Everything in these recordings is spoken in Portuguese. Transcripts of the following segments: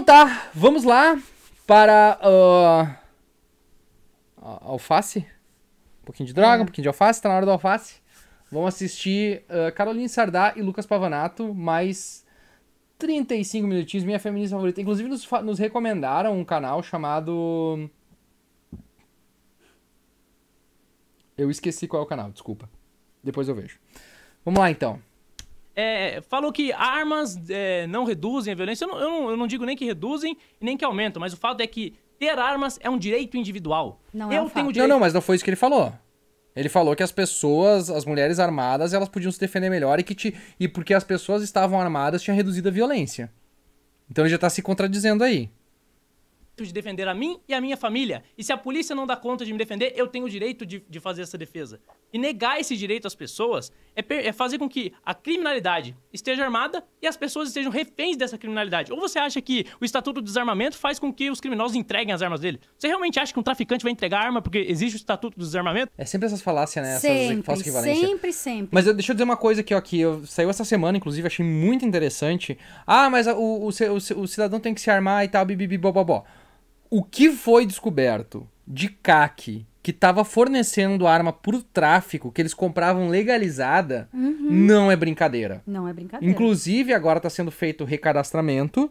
Então tá, vamos lá para uh, alface. Um pouquinho de droga, é. um pouquinho de alface, tá na hora do alface. Vamos assistir uh, Caroline Sardá e Lucas Pavanato, mais 35 minutinhos, minha feminista favorita. Inclusive nos, nos recomendaram um canal chamado... Eu esqueci qual é o canal, desculpa. Depois eu vejo. Vamos lá então é, falou que armas é, não reduzem a violência. Eu não, eu, não, eu não, digo nem que reduzem nem que aumentam, mas o fato é que ter armas é um direito individual. Não é eu é um tenho direito... Não, não, mas não foi isso que ele falou. Ele falou que as pessoas, as mulheres armadas, elas podiam se defender melhor e que te... e porque as pessoas estavam armadas tinha reduzido a violência. Então ele já tá se contradizendo aí de defender a mim e a minha família. E se a polícia não dá conta de me defender, eu tenho o direito de, de fazer essa defesa. E negar esse direito às pessoas é, é fazer com que a criminalidade esteja armada e as pessoas estejam reféns dessa criminalidade. Ou você acha que o Estatuto do Desarmamento faz com que os criminosos entreguem as armas dele? Você realmente acha que um traficante vai entregar arma porque existe o Estatuto do Desarmamento? É sempre essas falácias, né? Sempre, essas equivalências. Sempre, sempre. Mas eu, deixa eu dizer uma coisa aqui, ó, que eu, saiu essa semana, inclusive, achei muito interessante. Ah, mas o, o, o, o cidadão tem que se armar e tal, bibibi, bobobó. O que foi descoberto de CAC que estava fornecendo arma o tráfico, que eles compravam legalizada, uhum. não é brincadeira. Não é brincadeira. Inclusive, agora está sendo feito recadastramento,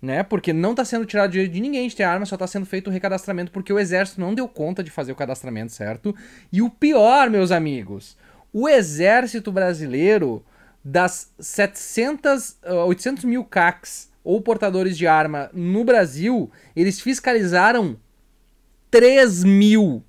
né? Porque não está sendo tirado dinheiro de ninguém de ter arma, só está sendo feito o recadastramento porque o exército não deu conta de fazer o cadastramento certo. E o pior, meus amigos, o exército brasileiro, das 700, 800 ah, mil CACs ou portadores de arma no Brasil, eles fiscalizaram 3 mil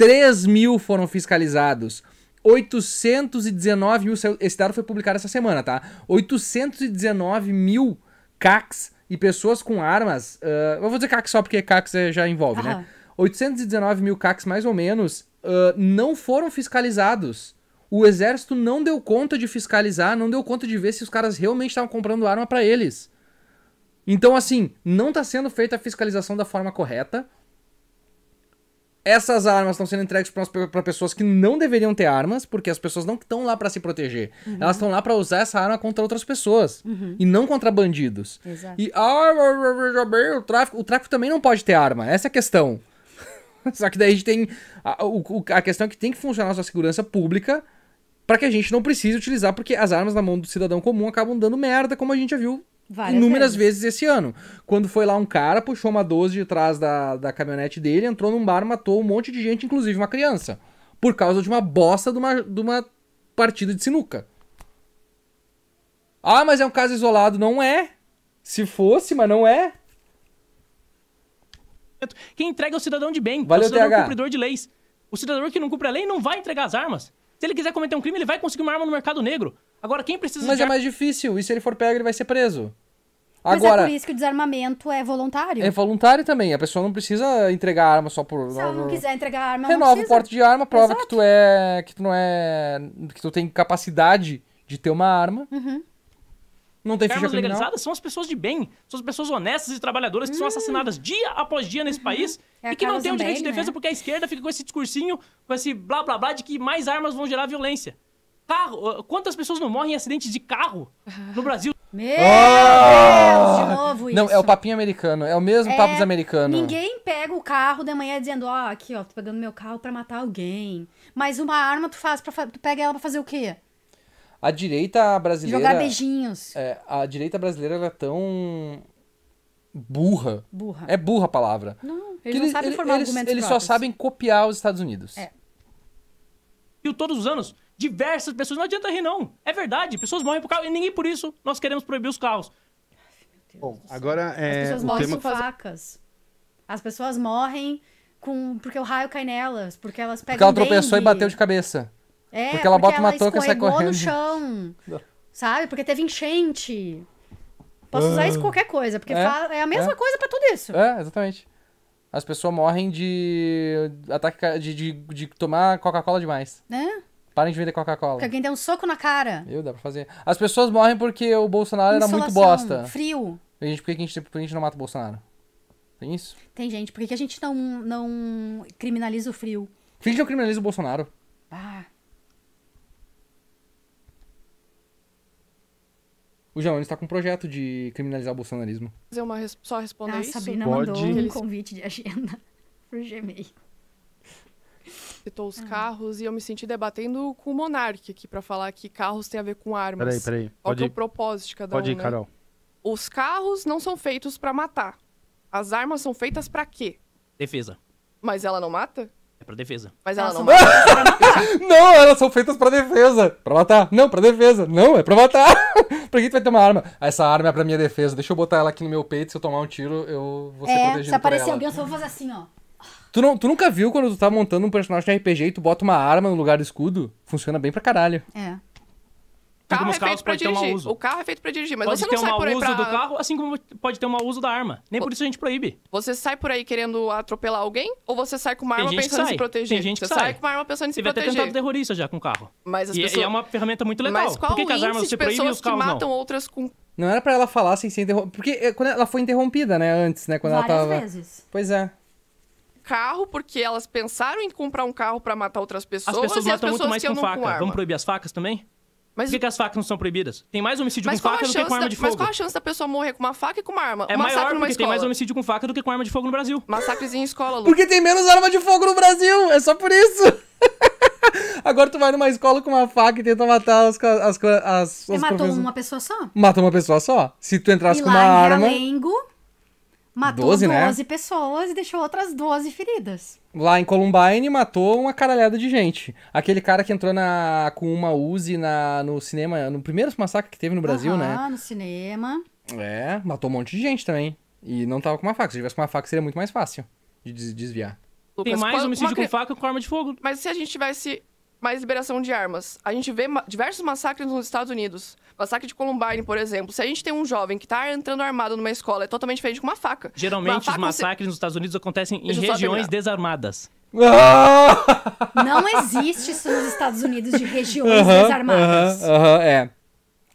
3 mil foram fiscalizados. 819 mil, é esse dado foi publicado essa semana, tá? 819 mil CACs e pessoas com armas. Uh, eu vou dizer CACs só porque CACs eh, já envolve, né? Aham. né? 819 mil CACs, mais ou menos, uh, não foram fiscalizados. O exército não deu conta de fiscalizar, não deu conta de ver se os caras realmente estavam comprando arma para eles. Então, assim, não está sendo feita a fiscalização da forma correta essas armas estão sendo entregues para pessoas que não deveriam ter armas, porque as pessoas não estão lá para se proteger. Uhum. Elas estão lá para usar essa arma contra outras pessoas uhum. e não contra bandidos. Exato. E o tráfico, o tráfico também não pode ter arma. Essa é a questão. Só que daí a gente tem a, o, a questão é que tem que funcionar a sua segurança pública para que a gente não precise utilizar, porque as armas na mão do cidadão comum acabam dando merda, como a gente já viu Várias inúmeras vezes. vezes. esse ano. Quando foi lá um cara, puxou uma 12 de trás da, da caminhonete dele, entrou num bar, matou um monte de gente, inclusive uma criança. Por causa de uma bosta de uma, de uma partida de sinuca. Ah, mas é um caso isolado. Não é. Se fosse, mas não é. Quem entrega é o cidadão de bem, Valeu, é o cidadão TH. cumpridor de leis. O cidadão que não cumpre a lei não vai entregar as armas. Se ele quiser cometer um crime, ele vai conseguir uma arma no mercado negro. Agora, quem precisa Mas é de... é mais difícil. E se ele for pego, ele vai ser preso. Mas Agora, é por isso que o desarmamento é voluntário. É voluntário também. A pessoa não precisa entregar arma só por. Se ela não quiser entregar arma, Renova não o porte de arma, prova Exato. que tu é. que tu não é. que tu tem capacidade de ter uma arma. Uhum. Não tem ficha criminal. legalizadas são as pessoas de bem, são as pessoas honestas e trabalhadoras que hum. são assassinadas dia após dia nesse uhum. país é e que não têm o um direito de defesa né? porque a esquerda fica com esse discursinho, com esse blá blá blá de que mais armas vão gerar violência. Carro. Quantas pessoas não morrem em acidente de carro no Brasil? Meu oh! Deus, de novo isso. Não, é o papinho americano, é o mesmo é, papo dos americanos. Ninguém pega o carro da manhã dizendo, ó, oh, aqui, ó, tô pegando meu carro para matar alguém. Mas uma arma tu faz para tu pega ela para fazer o quê? A direita brasileira jogar beijinhos. É, a direita brasileira ela é tão burra. Burra. É burra a palavra. Não, eles, não sabem formar eles, argumentos Eles próprios. só sabem copiar os Estados Unidos. É. E todos os anos diversas pessoas. Não adianta rir, não. É verdade, pessoas morrem por carro e ninguém por isso nós queremos proibir os carros. Bom, agora é. As pessoas morrem tema... com facas. As pessoas morrem com... porque o raio cai nelas, porque elas pegam. Porque ela tropeçou dengue. e bateu de cabeça. É, porque ela porque bota uma touca e sai correndo. no chão. Sabe? Porque teve enchente. Posso usar isso em ah. qualquer coisa, porque é, é a mesma é. coisa para tudo isso. É, exatamente. As pessoas morrem de ataque de, de, de tomar Coca-Cola demais. Né? Parem de vender Coca-Cola. Porque alguém deu um soco na cara. Eu, dá pra fazer. As pessoas morrem porque o Bolsonaro Insolação, era muito bosta. Frio. E a gente, por que a gente, por que a gente não mata o Bolsonaro? Tem isso? Tem, gente. Por que a gente não, não criminaliza o frio? Por que a gente não criminaliza o Bolsonaro? Ah. O João está com um projeto de criminalizar o bolsonarismo. Fazer uma res... só responder ah, isso? A Sabina Pode. mandou um convite de agenda pro Gmail citou os uhum. carros e eu me senti debatendo com o Monark aqui para falar que carros tem a ver com armas. Peraí, peraí. Pode Qual que ir. é o propósito de cada Pode um? Pode ir, né? Carol. Os carros não são feitos para matar. As armas são feitas para quê? Defesa. Mas ela não mata? É pra defesa. Mas ela, ela não mata. não, elas são feitas pra defesa. Pra matar. Não, pra defesa. Não, é pra matar. pra que tu vai ter uma arma? Essa arma é pra minha defesa. Deixa eu botar ela aqui no meu peito. Se eu tomar um tiro, eu vou ser é, protegido. Se aparecer alguém, eu só vou fazer assim, ó. Tu, não, tu nunca viu quando tu tá montando um personagem de RPG e tu bota uma arma no lugar do escudo? Funciona bem pra caralho. É. carro é feito pra dirigir. O carro é feito pra dirigir, mas pode você não sai por aí Pode ter um uso pra... do carro, assim como pode ter um uso da arma. Nem o... por isso a gente proíbe. Você sai por aí querendo atropelar alguém ou você sai com uma arma pensando em se proteger? Tem gente que sai. sai com uma arma pensando em se proteger. Teve até tentado terrorista já com o carro. Mas as e, pessoas... e é uma ferramenta muito legal. Mas qual por que, que as armas você proíbe e os carros matam outras com... Não era pra ela falar sem ser interrompida. Porque eh, quando ela foi interrompida, né, antes, né? Quando Várias ela tava... vezes. Pois é carro porque elas pensaram em comprar um carro para matar outras pessoas. As pessoas matam as pessoas muito mais com faca. Com Vamos proibir as facas também? Mas... Por que, que, as facas não são proibidas? Tem mais homicídio mas com faca do que com arma da... de fogo. Mas qual a chance da pessoa morrer com uma faca e com uma arma? É um maior porque tem mais homicídio com faca do que com arma de fogo no Brasil. Massacres em escola, Lu. Porque tem menos arma de fogo no Brasil! É só por isso! Agora tu vai numa escola com uma faca e tenta matar as as, as, as é, matou uma pessoa só? Matou uma pessoa só. Se tu entrasse e com uma arma... Realengo... Matou 12, 12 né? pessoas e deixou outras 12 feridas. Lá em Columbine matou uma caralhada de gente. Aquele cara que entrou na com uma Uzi na, no cinema, no primeiro massacre que teve no Brasil, uhum, né? Ah, no cinema. É, matou um monte de gente também. E não tava com uma faca. Se tivesse com uma faca seria muito mais fácil de desviar. Tem mais qual, homicídio uma... com faca que com arma de fogo. Mas se a gente tivesse mais liberação de armas. A gente vê ma diversos massacres nos Estados Unidos. Massacre de Columbine, por exemplo. Se a gente tem um jovem que está entrando armado numa escola, é totalmente diferente com uma faca. Geralmente, uma faca os massacres se... nos Estados Unidos acontecem Deixa em regiões desarmadas. Ah! Não existe isso nos Estados Unidos de regiões uh -huh, desarmadas. Uh -huh, uh -huh, é.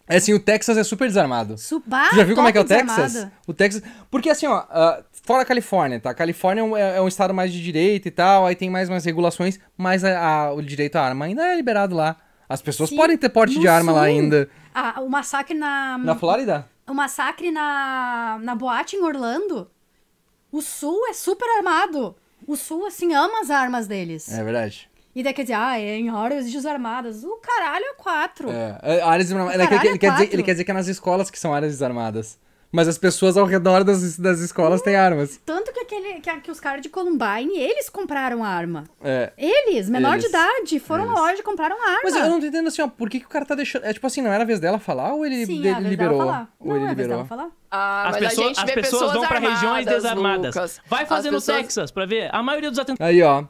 É assim, o Texas é super desarmado. Super. Tu já viu como é que é o desarmado. Texas? O Texas. Porque assim, ó, uh, fora a Califórnia, tá? A Califórnia é um, é, é um, estado mais de direito e tal, aí tem mais umas regulações, mas a, a, o direito à arma ainda é liberado lá. As pessoas Sim, podem ter porte de arma sul. lá ainda. Ah, o massacre na. Na Flórida? O massacre na, na boate em Orlando. O sul é super armado. O sul, assim, ama as armas deles. É verdade. E daí quer dizer, ah, é em áreas desarmadas. O caralho é quatro. É, é áreas desarmadas. É, ele, quer, ele, é quer dizer, ele quer dizer que é nas escolas que são áreas desarmadas. Mas as pessoas ao redor das, das escolas têm armas. Tanto que, aquele, que, que os caras de Columbine, eles compraram arma. É. Eles, menor eles, de idade, foram eles. loja e compraram arma. Mas eu não tô entendendo assim, ó, por que, que o cara tá deixando. É tipo assim, não era a vez dela falar ou ele, Sim, é vez liberou? Falar. Ou não ele é liberou? Vez dela falar. Ah, as, as pessoas, pessoas vão para regiões desarmadas. Lucas. Vai fazer as no pessoas... Texas para ver. A maioria dos atentados. Aí, ó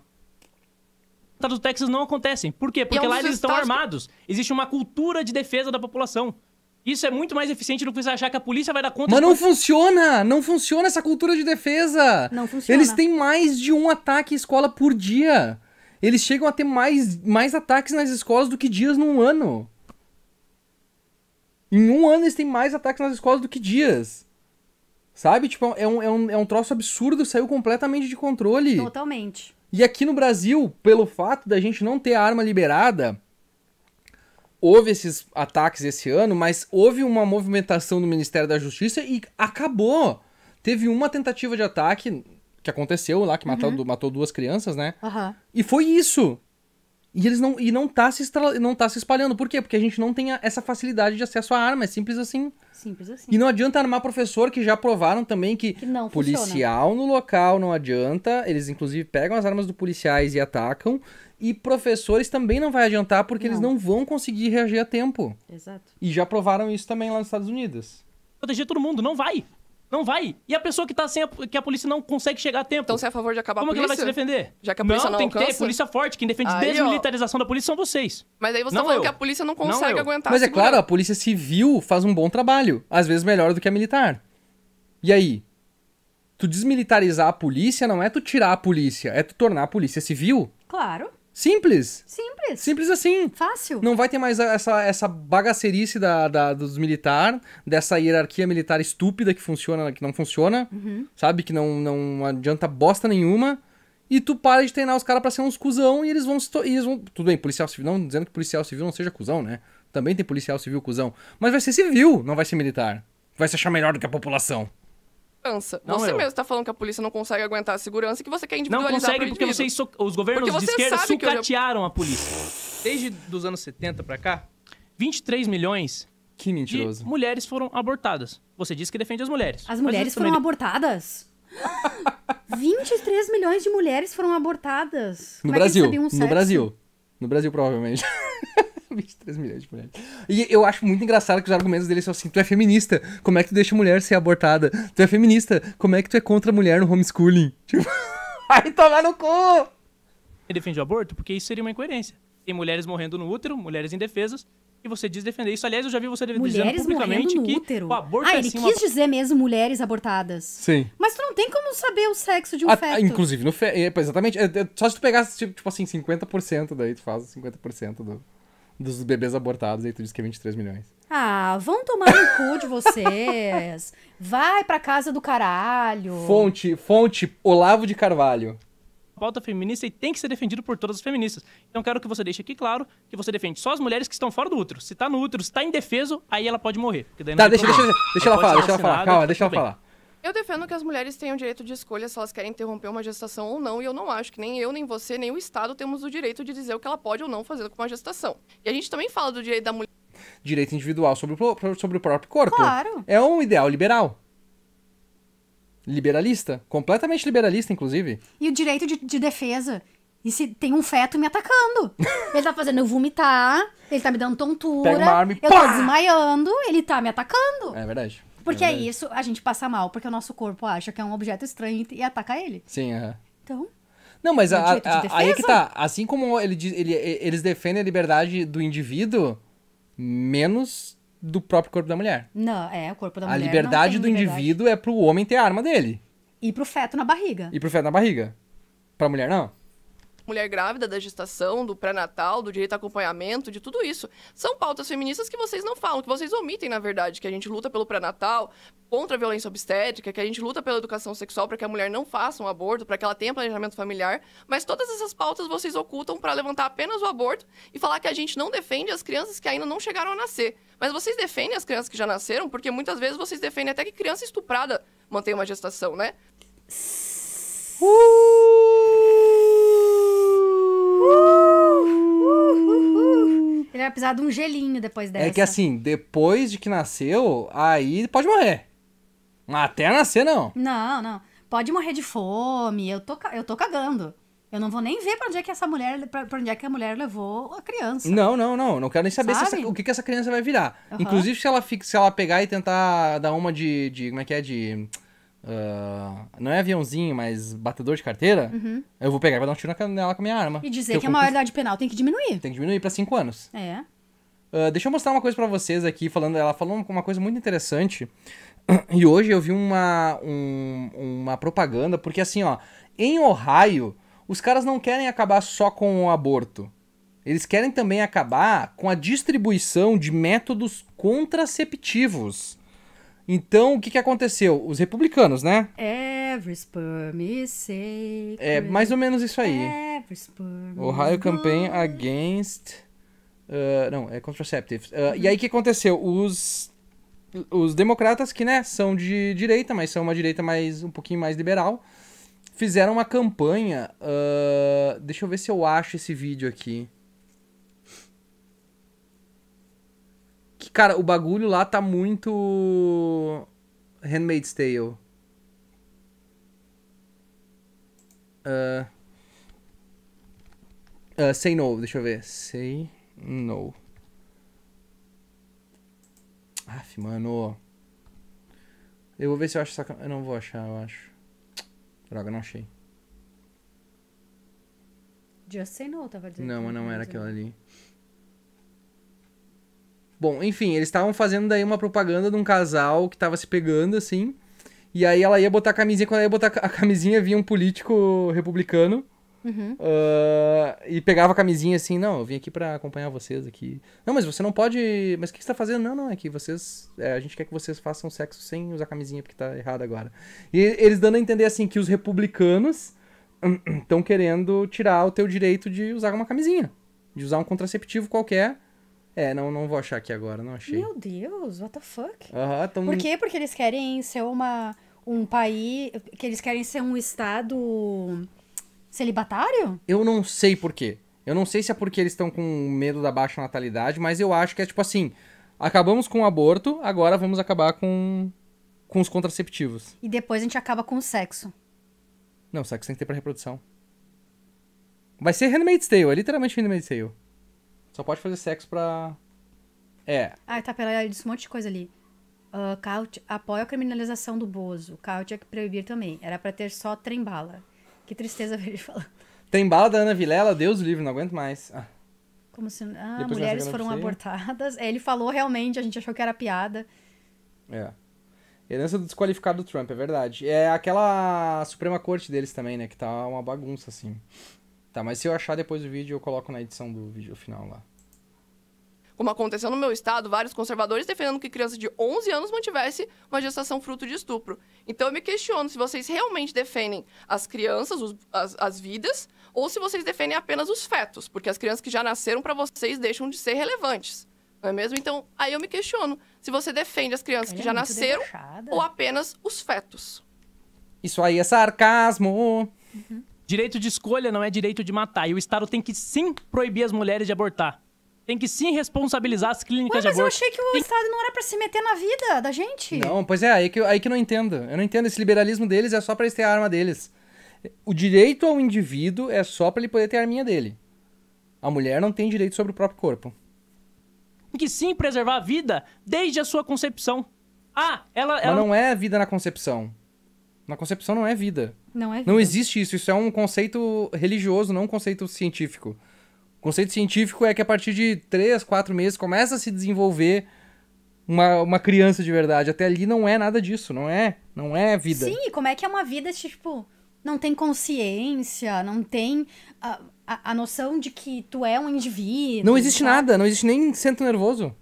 estados do Texas não acontecem. Por quê? Porque é lá eles estão armados. Existe uma cultura de defesa da população. Isso é muito mais eficiente do que você achar que a polícia vai dar conta. Mas não funciona! Não funciona essa cultura de defesa! Não funciona. Eles têm mais de um ataque escola por dia. Eles chegam a ter mais, mais ataques nas escolas do que dias num ano. Em um ano eles têm mais ataques nas escolas do que dias. Sabe? Tipo, é um, é um, é um troço absurdo, saiu completamente de controle. Totalmente. E aqui no Brasil, pelo fato da gente não ter a arma liberada, houve esses ataques esse ano, mas houve uma movimentação do Ministério da Justiça e acabou. Teve uma tentativa de ataque que aconteceu lá, que uhum. matou, matou duas crianças, né? Uhum. E foi isso. E eles não e não tá se estra... não tá se espalhando. Por quê? Porque a gente não tem essa facilidade de acesso à arma, é simples assim. Simples assim. E não adianta armar professor que já provaram também que, que não policial funciona. no local não adianta. Eles inclusive pegam as armas dos policiais e atacam. E professores também não vai adiantar porque não. eles não vão conseguir reagir a tempo. Exato. E já provaram isso também lá nos Estados Unidos. Proteger todo mundo, não vai. Não vai. E a pessoa que tá sem a, que a polícia não consegue chegar a tempo. Então você é a favor de acabar Como a polícia? É Como que ela vai se defender? Já que a polícia não, não tem alcança? que ter polícia forte. Quem defende aí, desmilitarização ó. da polícia são vocês. Mas aí você tá não tá falando eu. que a polícia não consegue não aguentar. Mas é claro, a polícia civil faz um bom trabalho. Às vezes melhor do que a militar. E aí? Tu desmilitarizar a polícia não é tu tirar a polícia, é tu tornar a polícia civil. Claro. Simples. Simples. Simples assim. Fácil. Não vai ter mais essa, essa bagacerice da, da dos militares, dessa hierarquia militar estúpida que funciona, que não funciona, uhum. sabe? Que não, não adianta bosta nenhuma. E tu para de treinar os caras pra ser uns cuzão e eles vão, e eles vão. Tudo bem, policial civil. Não dizendo que policial civil não seja cuzão, né? Também tem policial civil cuzão. Mas vai ser civil, não vai ser militar. Vai se achar melhor do que a população segurança. Não você eu. mesmo está falando que a polícia não consegue aguentar a segurança e que você quer individualizar Não consegue porque vocês, os governos de esquerda sucatearam já... a polícia. Desde os anos 70 para cá, 23 milhões que mentiroso. de mulheres foram abortadas. Você disse que defende as mulheres. As mulheres foram também... abortadas? 23 milhões de mulheres foram abortadas. No Como é Brasil. É um no Brasil. No Brasil, provavelmente. 23 milhões de mulheres. E eu acho muito engraçado que os argumentos dele são assim: tu é feminista, como é que tu deixa mulher ser abortada? Tu é feminista, como é que tu é contra a mulher no homeschooling? Tipo, vai tomar no cu! Ele defende o aborto? Porque isso seria uma incoerência. Tem mulheres morrendo no útero, mulheres indefesas, e você diz defender isso. Aliás, eu já vi você mulheres dizendo publicamente que útero. o aborto ah, é ele assim, quis uma... dizer mesmo mulheres abortadas. Sim. Mas tu não tem como saber o sexo de um a, ah, feto. Inclusive, no fe... É, exatamente. É, é, só se tu pegasse, tipo, tipo assim, 50%, daí tu faz 50% do dos bebês abortados, aí tu diz que é 23 milhões. Ah, vão tomar no cu de vocês. Vai pra casa do caralho. Fonte, fonte, Olavo de Carvalho. Pauta feminista e tem que ser defendido por todas as feministas. Então quero que você deixe aqui claro que você defende só as mulheres que estão fora do útero. Se tá no útero, se tá indefeso, aí ela pode morrer. tá, deixa, deixa, deixa, deixa ela, ela falar, deixa ela falar. Calma, deixa ela bem. falar. Eu defendo que as mulheres tenham o direito de escolha se elas querem interromper uma gestação ou não, e eu não acho que nem eu, nem você, nem o Estado temos o direito de dizer o que ela pode ou não fazer com uma gestação. E a gente também fala do direito da mulher. Direito individual sobre o, sobre o próprio corpo. Claro. É um ideal liberal. Liberalista. Completamente liberalista, inclusive. E o direito de, de defesa. E se tem um feto me atacando. Ele tá fazendo eu vomitar, ele tá me dando tontura. Pega uma arma e eu pá! tô desmaiando, ele tá me atacando. É verdade. Porque é, é isso a gente passa mal, porque o nosso corpo acha que é um objeto estranho e ataca ele. Sim, é. Então. Não, mas a, a, de aí é que tá. Assim como ele, ele, eles defendem a liberdade do indivíduo, menos do próprio corpo da mulher. Não, é, o corpo da a mulher. A liberdade do liberdade. indivíduo é pro homem ter a arma dele. E pro feto na barriga. E pro feto na barriga. Pra mulher, não mulher grávida, da gestação, do pré-natal, do direito a acompanhamento, de tudo isso. São pautas feministas que vocês não falam, que vocês omitem, na verdade, que a gente luta pelo pré-natal, contra a violência obstétrica, que a gente luta pela educação sexual para que a mulher não faça um aborto, para que ela tenha planejamento familiar, mas todas essas pautas vocês ocultam para levantar apenas o aborto e falar que a gente não defende as crianças que ainda não chegaram a nascer. Mas vocês defendem as crianças que já nasceram, porque muitas vezes vocês defendem até que criança estuprada mantém uma gestação, né? Uh! vai precisar de um gelinho depois dessa. É que assim, depois de que nasceu, aí pode morrer. Até nascer, não. Não, não. Pode morrer de fome. Eu tô, eu tô cagando. Eu não vou nem ver pra onde é que essa mulher, para onde é que a mulher levou a criança. Não, não, não. Não quero nem saber essa, o que, que essa criança vai virar. Uhum. Inclusive, se ela, se ela pegar e tentar dar uma de, de. Como é que é? De Uh, não é aviãozinho, mas batedor de carteira, uhum. eu vou pegar e vou dar um tiro na canela com a minha arma. E dizer que, que a maioridade penal tem que diminuir. Tem que diminuir para 5 anos. É. Uh, deixa eu mostrar uma coisa para vocês aqui, falando. Ela falou uma coisa muito interessante. E hoje eu vi uma, um, uma propaganda, porque assim, ó, em Ohio, os caras não querem acabar só com o aborto. Eles querem também acabar com a distribuição de métodos contraceptivos. Então, o que, que aconteceu? Os republicanos, né? Every sperm is sacred. É mais ou menos isso aí. Every sperm Ohio Campaign Against. Uh, não, é contraceptives. Uh, E uhum. aí, o que aconteceu? Os, os democratas, que né, são de direita, mas são uma direita mais um pouquinho mais liberal, fizeram uma campanha. Uh, deixa eu ver se eu acho esse vídeo aqui. Que, cara, o bagulho lá tá muito. Handmaid's Tale. Uh, uh, say no, deixa eu ver. Say no. Aff, mano. Eu vou ver se eu acho essa. Eu não vou achar, eu acho. Droga, não achei. Just say no, tava dizendo. Não, mas não era aquela ali. Bom, enfim, eles estavam fazendo daí uma propaganda de um casal que tava se pegando, assim. E aí ela ia botar a camisinha, quando ela ia botar a camisinha, vinha um político republicano. Uhum. Uh, e pegava a camisinha assim, não, eu vim aqui para acompanhar vocês aqui. Não, mas você não pode. Mas o que, você tá fazendo? Não, não, é que vocês. É, a gente quer que vocês façam sexo sem usar camisinha, porque tá errado agora. E eles dando a entender assim que os republicanos estão querendo tirar o teu direito de usar uma camisinha. De usar um contraceptivo qualquer é, não, não vou achar aqui agora, não achei. Meu Deus, what the fuck? Uhum, tão... Por quê? Porque eles querem ser uma, um país. Que eles querem ser um estado celibatário? Eu não sei por quê. Eu não sei se é porque eles estão com medo da baixa natalidade, mas eu acho que é tipo assim: acabamos com o aborto, agora vamos acabar com, com os contraceptivos. E depois a gente acaba com o sexo. Não, sexo tem que ter pra reprodução. Vai ser Handmaid's Tale, é literalmente Handmaid's Tale. Só pode fazer sexo pra. É. Ah, tá, ele disse um monte de coisa ali. Uh, ah, Kaut apoia a criminalização do Bozo. Kaut tinha é que proibir também. Era para ter só trem-bala. Que tristeza ver ele falando. Trem-bala da Ana Vilela, Deus livre, não aguento mais. Ah. Como se. Ah, Depois mulheres foram abortadas. É, ele falou realmente, a gente achou que era piada. É. Herança do desqualificado do Trump, é verdade. É aquela Suprema Corte deles também, né? Que tá uma bagunça, assim. Tá, mas se eu achar depois do vídeo, eu coloco na edição do vídeo final lá. Como aconteceu no meu estado, vários conservadores defendendo que criança de 11 anos mantivesse uma gestação fruto de estupro. Então eu me questiono se vocês realmente defendem as crianças, os, as, as vidas, ou se vocês defendem apenas os fetos, porque as crianças que já nasceram para vocês deixam de ser relevantes. Não é mesmo? Então, aí eu me questiono se você defende as crianças que já é nasceram debochada. ou apenas os fetos. Isso aí é sarcasmo! Uhum. Direito de escolha não é direito de matar. E o Estado tem que sim proibir as mulheres de abortar. Tem que sim responsabilizar as clínicas Ué, de aborto. Mas eu achei que o tem... Estado não era pra se meter na vida da gente. Não, pois é, aí que, aí que eu não entendo. Eu não entendo. Esse liberalismo deles é só pra eles terem a arma deles. O direito ao indivíduo é só pra ele poder ter a arminha dele. A mulher não tem direito sobre o próprio corpo. Tem que sim preservar a vida desde a sua concepção. Ah, ela. ela... Mas não é a vida na concepção. Na concepção não é vida. Não é vida. Não existe isso. Isso é um conceito religioso, não um conceito científico. O conceito científico é que a partir de três, quatro meses começa a se desenvolver uma, uma criança de verdade. Até ali não é nada disso, não é? Não é vida. Sim, como é que é uma vida, tipo, não tem consciência, não tem a, a, a noção de que tu é um indivíduo. Não existe nada, não existe nem centro nervoso.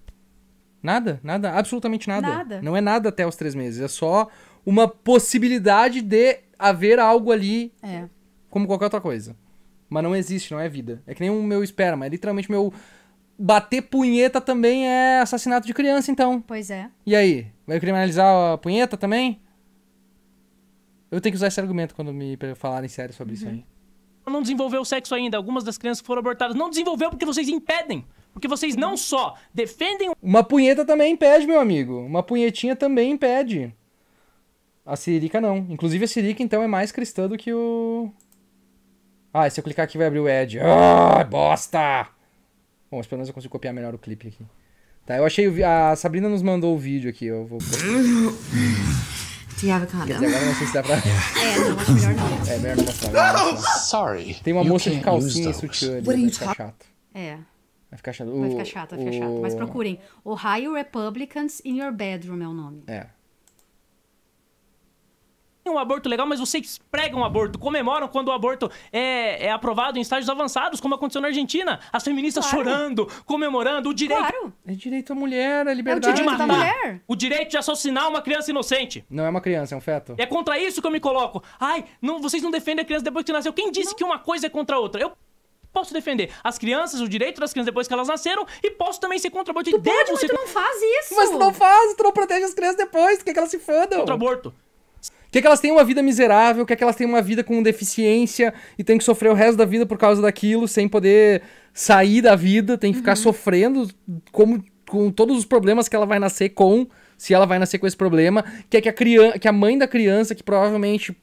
Nada, nada, absolutamente nada. nada. Não é nada até os três meses, é só uma possibilidade de haver algo ali é. como qualquer outra coisa. Mas não existe, não é vida. É que nem o meu esperma. É literalmente meu. Bater punheta também é assassinato de criança, então. Pois é. E aí? Vai criminalizar a punheta também? Eu tenho que usar esse argumento quando me falarem sério sobre uhum. isso aí. Não desenvolveu o sexo ainda. Algumas das crianças foram abortadas não desenvolveu porque vocês impedem. Porque vocês não só defendem. Uma punheta também impede, meu amigo. Uma punhetinha também impede. A Sirica não. Inclusive a Sirica, então, é mais cristã do que o... Ah, se eu clicar aqui vai abrir o Ed. Ah, bosta! Bom, mas pelo menos eu consigo copiar melhor o clipe aqui. Tá, eu achei vi... A Sabrina nos mandou o vídeo aqui, eu vou... Do you have a condom? Agora não sei se dá pra... É, é, melhor não é, mostrar. Não! Sorry. Tem uma moça de calcinha e sutiã ali, vai ficar chato. É. Vai ficar chato. Vai ficar chato, vai ficar chato. Mas procurem. Ohio Republicans in Your Bedroom é o nome. É um aborto legal, mas vocês pregam o aborto, comemoram quando o aborto é, é aprovado em estágios avançados, como aconteceu na Argentina. As feministas claro. chorando, comemorando o direito. Claro. É direito à mulher, a liberdade. É o direito de matar. mulher. O direito de assassinar uma criança inocente. Não é uma criança, é um feto. É contra isso que eu me coloco. Ai, não, vocês não defendem a criança depois que nasceu. Quem disse não. que uma coisa é contra a outra? Eu posso defender as crianças, o direito das crianças depois que elas nasceram, e posso também ser contra o aborto. Tu pode, ser... mas tu não faz isso. Mas tu não faz, tu não protege as crianças depois, quer que elas se fodam. Contra o aborto que é que elas têm uma vida miserável, que é que elas têm uma vida com deficiência e tem que sofrer o resto da vida por causa daquilo, sem poder sair da vida, tem que ficar uhum. sofrendo como, com todos os problemas que ela vai nascer com, se ela vai nascer com esse problema, que é que a, criança, que a mãe da criança, que provavelmente,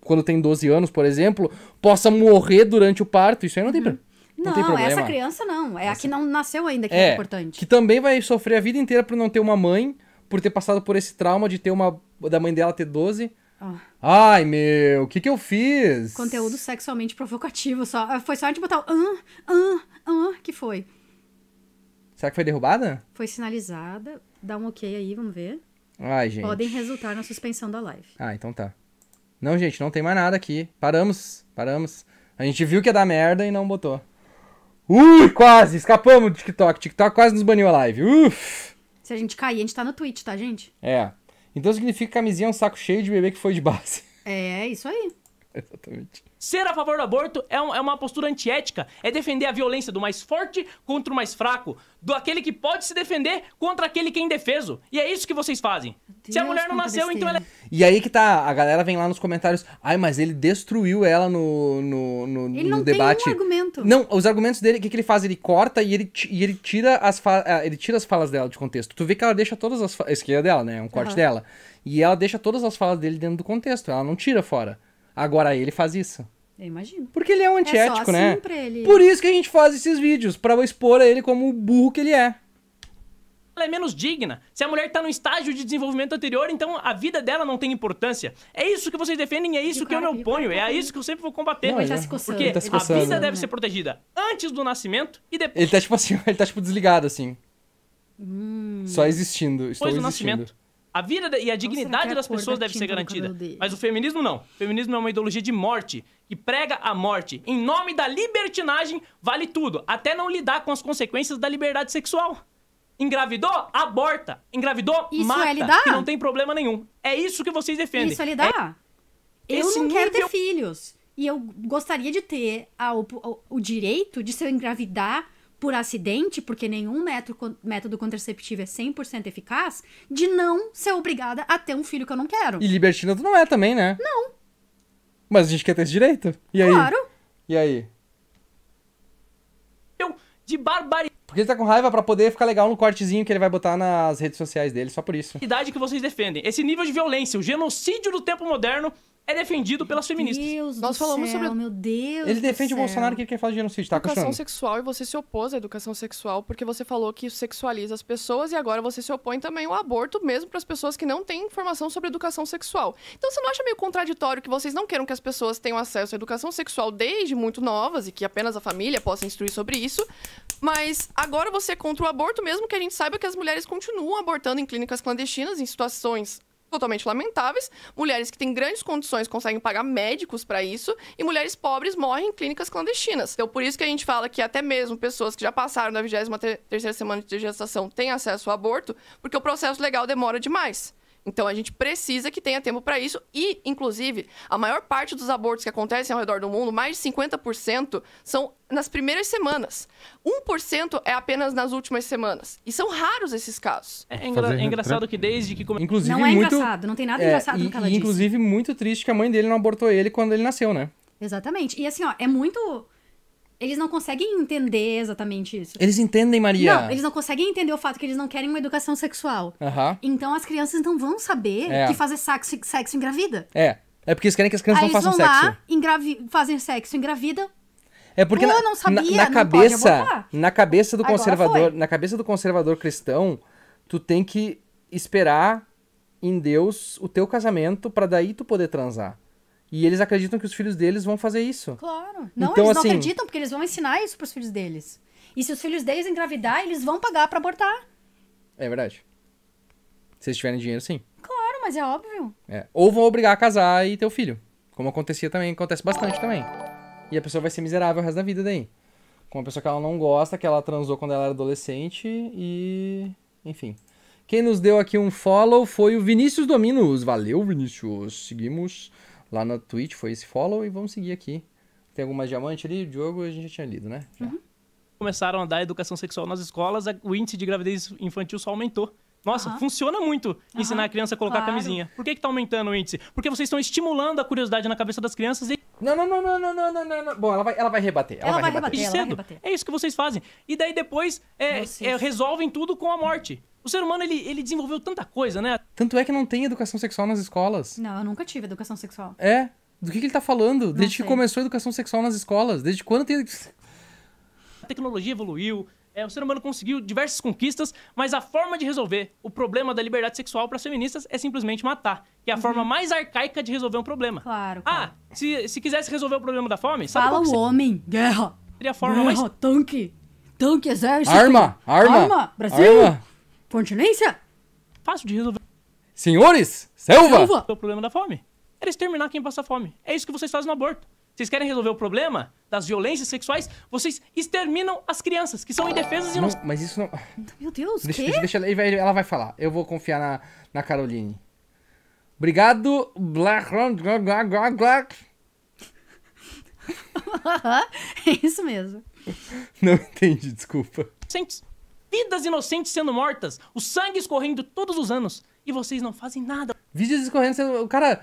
quando tem 12 anos, por exemplo, possa morrer durante o parto, isso aí não tem uhum. problema. Não, não essa criança não. É essa... a que não nasceu ainda que é, é, importante. Que também vai sofrer a vida inteira por não ter uma mãe, por ter passado por esse trauma de ter uma. da mãe dela ter 12 Oh. Ai, meu, o que que eu fiz? Conteúdo sexualmente provocativo só. Ah, foi só a gente botar o an an ah, que foi. Será que foi derrubada? Foi sinalizada. Dá um ok aí, vamos ver. Ai, gente. Podem resultar na suspensão da live. Ah, então tá. Não, gente, não tem mais nada aqui. Paramos, paramos. A gente viu que ia dar merda e não botou. Ui, quase! Escapamos do TikTok. TikTok quase nos baniu a live. Uf! Se a gente cair, a gente tá no Twitch, tá, gente? É. Então significa que camisinha é um saco cheio de bebê que foi de base. É, isso aí. Exatamente. Ser a favor do aborto é, um, é uma postura antiética, é defender a violência do mais forte contra o mais fraco, do aquele que pode se defender contra aquele que é indefeso. E é isso que vocês fazem. Deus, se a mulher não nasceu, então ela é E aí que tá, a galera vem lá nos comentários, ai, mas ele destruiu ela no, no, no, ele no não debate. Tem um argumento. Não, os argumentos dele, o que, que ele faz? Ele corta e ele, e ele, tira as eh, ele tira as falas dela de contexto. Tu vê que ela deixa todas as falas. Esquerda dela, né? É um corte uhum. dela. E ela deixa todas as falas dele dentro do contexto, ela não tira fora. Agora ele faz isso. Eu imagino. Porque ele é um é antiético, é né? Assim ele... Por isso que a gente faz esses vídeos, para expor a ele como o burro que ele é ela é menos digna. Se a mulher está no estágio de desenvolvimento anterior, então a vida dela não tem importância. É isso que vocês defendem, é isso e que cara, eu me oponho, é a isso que eu sempre vou combater. Não, ele tá é. se tá coçando. Porque tá se coçando, a vida né? deve ser protegida antes do nascimento e depois. Ele tá tipo assim, ele tá tipo desligado assim. Hum. Só existindo, estou depois existindo. Do nascimento. A vida e a então, dignidade das pessoas deve ser garantida. Mas o feminismo não. O feminismo é uma ideologia de morte, que prega a morte. Em nome da libertinagem, vale tudo, até não lidar com as consequências da liberdade sexual. Engravidou? Aborta. Engravidou? Isso mata. É lidar? Que não tem problema nenhum. É isso que vocês defendem. Isso é lidar? É... Eu não nível... quero ter filhos. E eu gostaria de ter a, o, o direito de se eu engravidar por acidente, porque nenhum método, método contraceptivo é 100% eficaz, de não ser obrigada a ter um filho que eu não quero. E libertina tu não é também, né? Não. Mas a gente quer ter esse direito. E aí? Claro. E aí? Eu, de barbaridade. Porque ele tá com raiva para poder ficar legal no cortezinho que ele vai botar nas redes sociais dele, só por isso. Idade que vocês defendem. Esse nível de violência, o genocídio do tempo moderno é defendido pelas feministas. Deus Nós falamos céu, sobre. Meu Deus. Ele defende o Bolsonaro que ele quer falar de genocídio, tá? Educação sexual e você se opôs à educação sexual porque você falou que sexualiza as pessoas e agora você se opõe também ao aborto, mesmo para as pessoas que não têm informação sobre educação sexual. Então você não acha meio contraditório que vocês não queiram que as pessoas tenham acesso à educação sexual desde muito novas e que apenas a família possa instruir sobre isso? Mas agora você é contra o aborto, mesmo que a gente saiba que as mulheres continuam abortando em clínicas clandestinas, em situações totalmente lamentáveis. Mulheres que têm grandes condições conseguem pagar médicos para isso e mulheres pobres morrem em clínicas clandestinas. Então, por isso que a gente fala que até mesmo pessoas que já passaram da 23 terceira semana de gestação têm acesso ao aborto, porque o processo legal demora demais. Então a gente precisa que tenha tempo para isso e, inclusive, a maior parte dos abortos que acontecem ao redor do mundo, mais de 50%, são nas primeiras semanas. 1% é apenas nas últimas semanas. E são raros esses casos. É, é engra é engraçado que desde que começou. Inclusive, não é muito... engraçado, não tem nada é, engraçado no que ela Inclusive, muito triste que a mãe dele não abortou ele quando ele nasceu, né? Exatamente. E assim, ó, é muito eles não conseguem entender exatamente isso. Eles entendem, Maria. Não, eles não conseguem entender o fato que eles não querem uma educação sexual. Uhum. Então as crianças não vão saber é. que fazer sexo, sexo engravida. É. É porque eles querem que as crianças Aí não façam sexo. Eles vão lá, engravi... fazem sexo engravida, é porque Pô, na, sabia, na, na cabeça, na cabeça do conservador, na cabeça do conservador cristão, tu tem que esperar em Deus o teu casamento para daí tu poder transar. E eles acreditam que os filhos deles vão fazer isso. Claro. Não, então, eles assim... não acreditam porque eles vão ensinar isso para os filhos deles. E se os filhos deles engravidar, eles vão pagar para abortar. É verdade. Se eles tiverem dinheiro, sim. Claro, mas é óbvio. É. Ou vão obrigar a casar e ter o filho. Como acontecia também, acontece bastante também. E a pessoa vai ser miserável o resto da vida daí. Com uma pessoa que ela não gosta, que ela transou quando ela era adolescente e. Enfim. Quem nos deu aqui um follow foi o Vinícius Dominos. Valeu, Vinícius. Seguimos lá na Twitch, foi esse follow, e vamos seguir aqui. Tem algumas diamante ali, Diogo a gente já tinha lido, né? Já. Uhum. Começaram a dar educação sexual nas escolas, o índice de gravidez infantil só aumentou. Nossa, uhum. funciona muito ensinar uhum. a criança a colocar claro. camisinha. Por que está aumentando o índice? Porque vocês estão estimulando a curiosidade na cabeça das crianças e não, não, não, não, não, não, não, não, Bom, ela vai, ela vai rebater. Ela, ela vai, vai rebater. rebater ela vai rebater. É isso que vocês fazem. E daí depois é, é, resolvem tudo com a morte. O ser humano, ele, ele desenvolveu tanta coisa, né? Tanto é que não tem educação sexual nas escolas. Não, eu nunca tive educação sexual. É? Do que, que ele tá falando? Não desde sei. que começou a educação sexual nas escolas? Desde quando tem. A tecnologia evoluiu, é, o ser humano conseguiu diversas conquistas, mas a forma de resolver o problema da liberdade sexual para as feministas é simplesmente matar, que é a uhum. forma mais arcaica de resolver um problema. Claro. Ah, claro. Ah, se, se quisesse resolver o problema da fome, sabe Fala o homem, guerra. Seria a forma guerra, mais... tanque, tanque, exército. Arma, arma. Arma, Brasil. Arma. Continência. Fácil de resolver. Senhores, selva. Selva. O problema da fome. Era é exterminar quem passa fome. É isso que vocês fazem no aborto. Vocês querem resolver o problema das violências sexuais? Vocês exterminam as crianças, que são indefesas e não... não... Mas isso não... Meu Deus, deixa, deixa, deixa ela, ela vai falar. Eu vou confiar na, na Caroline. Obrigado, Black... é isso mesmo. Não entendi, desculpa. Inocentes. Vidas inocentes sendo mortas. O sangue escorrendo todos os anos. E vocês não fazem nada. Vídeos escorrendo O cara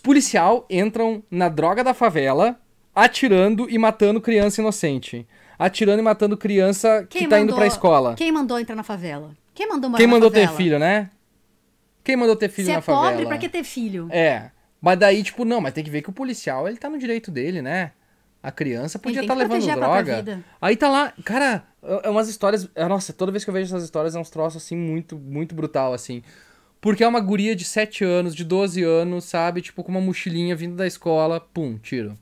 policial entram na droga da favela, atirando e matando criança inocente. Atirando e matando criança quem que tá mandou, indo pra escola. Quem mandou entrar na favela? Quem mandou Quem mandou ter filho, né? Quem mandou ter filho Se na é favela? pobre, pra que ter filho? É. Mas daí, tipo, não, mas tem que ver que o policial, ele tá no direito dele, né? A criança podia estar tá levando droga. Aí tá lá, cara, é umas histórias. É, nossa, toda vez que eu vejo essas histórias é uns troços assim muito, muito brutal, assim. Porque é uma guria de 7 anos, de 12 anos, sabe? Tipo, com uma mochilinha vindo da escola, pum, tiro.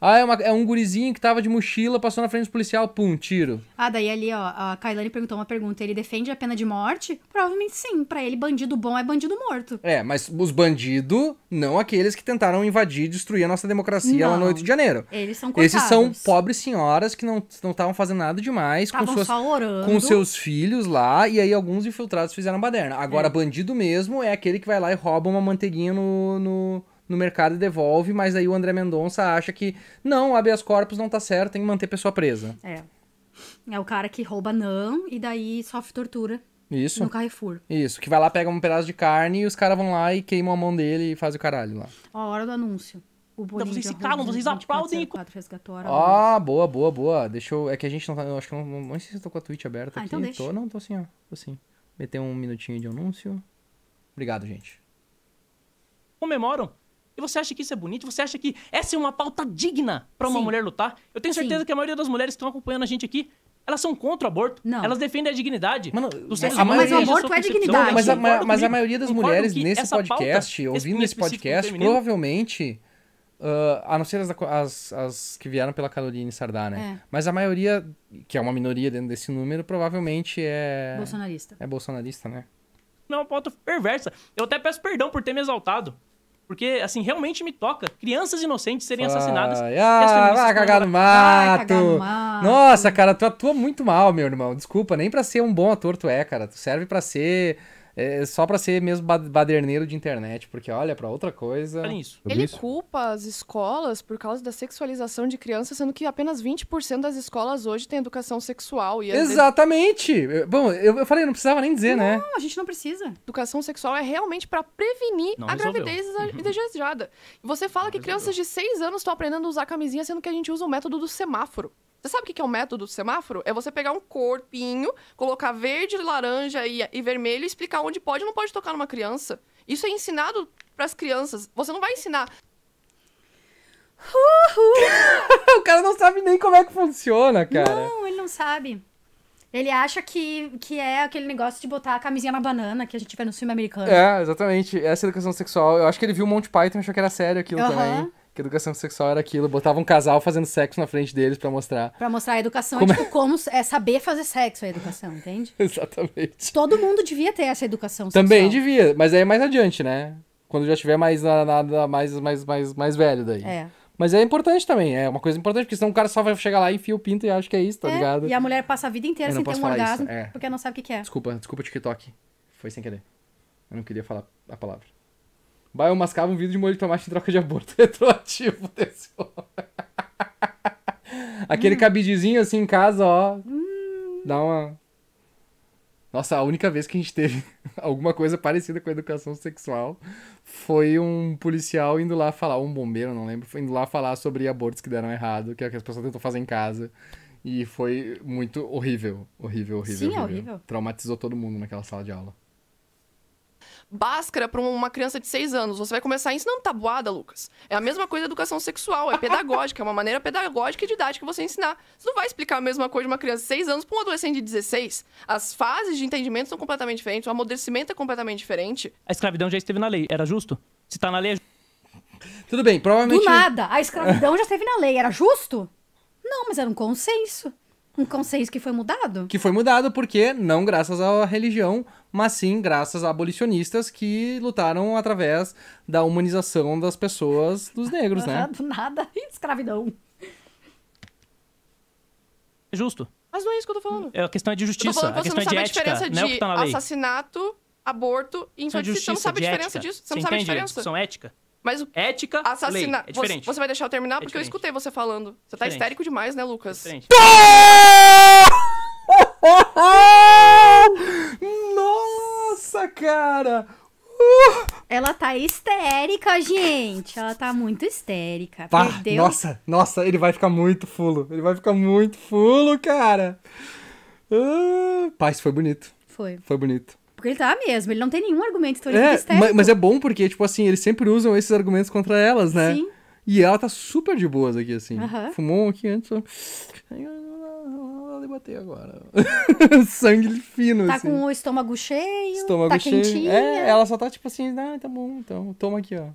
Ah, é, uma, é, um gurizinho que tava de mochila, passou na frente do policial, pum, tiro. Ah, daí ali, ó, a Kailani perguntou uma pergunta: ele defende a pena de morte? Provavelmente sim, para ele bandido bom é bandido morto. É, mas os bandidos, não aqueles que tentaram invadir e destruir a nossa democracia não. lá no 8 de janeiro. Eles são coitados. Esses são pobres senhoras que não estavam fazendo nada demais Tavam com, suas, só orando. com seus filhos lá, e aí alguns infiltrados fizeram baderna. Agora, é. bandido mesmo é aquele que vai lá e rouba uma manteiguinha no, no no mercado e devolve, mas aí o André Mendonça acha que não, habeas corpus não tá certo, tem que manter a pessoa presa. É. É o cara que rouba não e daí sofre tortura. Isso. No Carrefour. Isso, que vai lá, pega um pedaço de carne e os caras vão lá e queimam a mão dele e fazem o caralho lá. Ó, a hora do anúncio. O então vocês se calam, vocês aplaudem. Ah, boa, boa, boa. Deixa eu. É que a gente não tá. Eu acho que não, não, não sei se eu tô com a Twitch aberta ah, aqui. Então deixa. Tô, não, tô assim, ó. Tô assim. Meter um minutinho de anúncio. Obrigado, gente. Comemoram? E você acha que isso é bonito? Você acha que essa é uma pauta digna para uma Sim. mulher lutar? Eu tenho certeza Sim. que a maioria das mulheres que estão acompanhando a gente aqui elas são contra o aborto. Não. Elas defendem a dignidade. Mano, dos seres mas o aborto é dignidade. Mas a, mas a maioria das mulheres nesse podcast, ouvindo esse podcast, provavelmente. Uh, a não ser as, as, as, que vieram pela Caroline Sardar, né? É. Mas a maioria, que é uma minoria dentro desse número, provavelmente é. Bolsonarista. É bolsonarista, né? Não, é uma pauta perversa. Eu até peço perdão por ter me exaltado. Porque, assim, realmente me toca. Crianças inocentes serem assassinadas. Ai, mato. vai cagar no mato. Nossa, cara, tu atua muito mal, meu irmão. Desculpa, nem pra ser um bom ator tu é, cara. Tu serve pra ser é só pra ser mesmo baderneiro de internet, porque olha para outra coisa. É isso. Ele isso? culpa as escolas por causa da sexualização de crianças, sendo que apenas 20% das escolas hoje tem educação sexual. E Exatamente! Vezes... Bom, eu, eu, falei, não precisava nem dizer, não, né? Não, a gente não precisa. Educação sexual é realmente para prevenir não a resolveu. gravidez indesejada. Uhum. desejada. Você fala não que resolveu. crianças de 6 anos estão aprendendo a usar camisinha, sendo que a gente usa o método do semáforo. Você sabe o que é o método do semáforo? É você pegar um corpinho, colocar verde, laranja e, e vermelho e explicar onde pode e não pode tocar numa criança. Isso é ensinado para as crianças. Você não vai ensinar Uhul. o cara não sabe nem como é que funciona, cara. Não, ele não sabe. Ele acha que, que é aquele negócio de botar a camisinha na banana que a gente vê no filme americano. É, exatamente. Essa educação sexual. Eu acho que ele viu o Monty Python e achou que era sério aquilo uhum. também que educação sexual era aquilo, botava um casal fazendo sexo na frente deles para mostrar. Para mostrar a educação é como é tipo como é saber fazer sexo a é educação, entende? Exatamente. Todo mundo devia ter essa educação sexual. Também devia, mas aí é mais adiante, né? Quando já estiver mais nada mais mais mais mais velho daí. É. Mas é importante também, é uma coisa importante, porque senão o cara só vai chegar lá e enfia o pinto e acha que é isso, tá é, ligado? E a mulher passa a vida inteira sem ter um orgasmo, é. porque não sabe o que, é. Desculpa, desculpa TikTok. Foi sem querer. Eu não queria falar a palavra. Bah, eu mascava um vidro de molho de tomate em troca de aborto retroativo desse homem. Aquele hum. cabidezinho assim em casa, ó. Dá uma. Nossa, a única vez que a gente teve alguma coisa parecida com educação sexual foi um policial indo lá falar, um bombeiro, não lembro, foi indo lá falar sobre abortos que deram errado, que é as pessoas tentam fazer em casa. E foi muito horrível, horrível, horrível. Sim, é horrível. horrível. Traumatizou todo mundo naquela sala de aula báscara para uma criança de 6 anos. Você vai começar ensinando tabuada, tá Lucas. É a mesma coisa da educação sexual, é pedagógica, é uma maneira pedagógica e didática você ensinar. Você não vai explicar a mesma coisa de uma criança de 6 anos para um adolescente de 16. As fases de entendimento são completamente diferentes, o amadurecimento é completamente diferente. A escravidão já esteve na lei, era justo? Se está na lei, é tudo bem, provavelmente. Do nada, a escravidão já esteve na lei, era justo? Não, mas era um consenso. Um consenso que foi mudado? Que foi mudado porque, não graças à religião, mas sim graças a abolicionistas que lutaram através da humanização das pessoas, dos negros, né? Do nada, escravidão. É justo. Mas não é isso que eu tô falando. É, a questão é de justiça, a questão é de ética, a não é, é tá assassinato, aborto e infanticídio. Você não sabe a diferença disso? Você não sabe a diferença? Discussão ética. Mas o... Ética, é assassina... É diferente. Você, vai deixar eu terminar? É porque diferente. eu escutei você falando. Você tá é histérico demais, né, Lucas? É diferente. Nossa, cara! Uh! Ela tá histérica, gente. Ela tá muito histérica. Pá, Perdeu. Nossa, nossa, ele vai ficar muito fulo. Ele vai ficar muito fulo, cara. Uh, isso foi bonito. Foi. Foi bonito. Porque ele tá mesmo, ele não tem nenhum argumento estérico. é, mas, mas, é bom porque, tipo assim, eles sempre usam esses argumentos contra elas, né? Sim. E ela tá super de boas aqui, assim. Uh -huh. Fumou um aqui antes. Só vamos debater agora. Sangue fino, tá assim. Tá com o estômago cheio, estômago tá cheio. É, quentinha. É, ela só tá tipo assim, ah, tá bom, então toma aqui, ó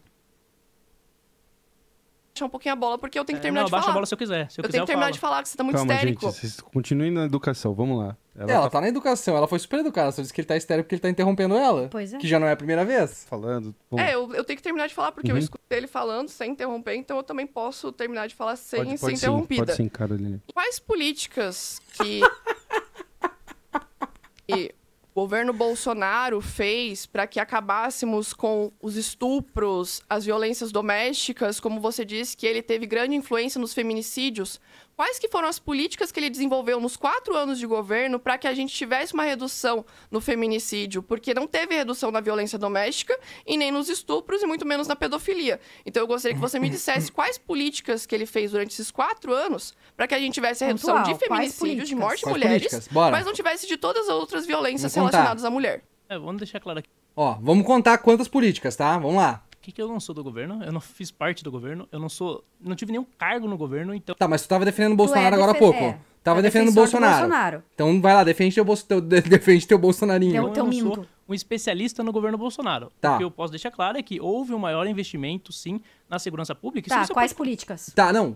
baixar um pouquinho a bola, porque eu tenho que é, terminar é, não, de falar. Não, baixa a bola se eu quiser. Se eu, eu quiser, tenho que terminar eu de falar, que você tá muito Calma, histérico. Gente, vocês continuem na educação, vamos lá. Ela, é, ela tá... tá... na educação, ela foi super educada, só disse que ele tá histérico porque ele tá interrompendo ela. Pois é. Que já não é a primeira vez. Falando. Bom. É, eu, eu, tenho que terminar de falar, porque uhum. eu escutei ele falando sem interromper, então eu também posso terminar de falar sem pode, pode ser interrompida. pode sim, Caroline. Quais políticas que o governo Bolsonaro fez para que acabássemos com os estupros, as violências domésticas, como você disse que ele teve grande influência nos feminicídios, quais que foram as políticas que ele desenvolveu nos quatro anos de governo para que a gente tivesse uma redução no feminicídio, porque não teve redução na violência doméstica e nem nos estupros e muito menos na pedofilia. Então eu gostaria que você me dissesse quais políticas que ele fez durante esses quatro anos para que a gente tivesse a redução Pontual, de feminicídios, de morte de mulheres, mas não tivesse de todas as outras violências relacionadas à mulher. É, vamos deixar claro aqui. Ó, vamos contar quantas políticas, tá? Vamos lá que, que eu não sou do governo? Eu não fiz parte do governo, eu não sou. Não tive nenhum cargo no governo, então. Tá, mas tu tava defendendo o Bolsonaro é agora há pouco. É. Tava é defendendo o Bolsonaro. Bolsonaro. Então vai lá, defende teu, teu, defende teu bolsonarinho. Teu, teu eu sou um especialista no governo Bolsonaro. Tá. O que eu posso deixar claro é que houve um maior investimento, sim, na segurança pública. Tá, quais pode... políticas? Tá, não.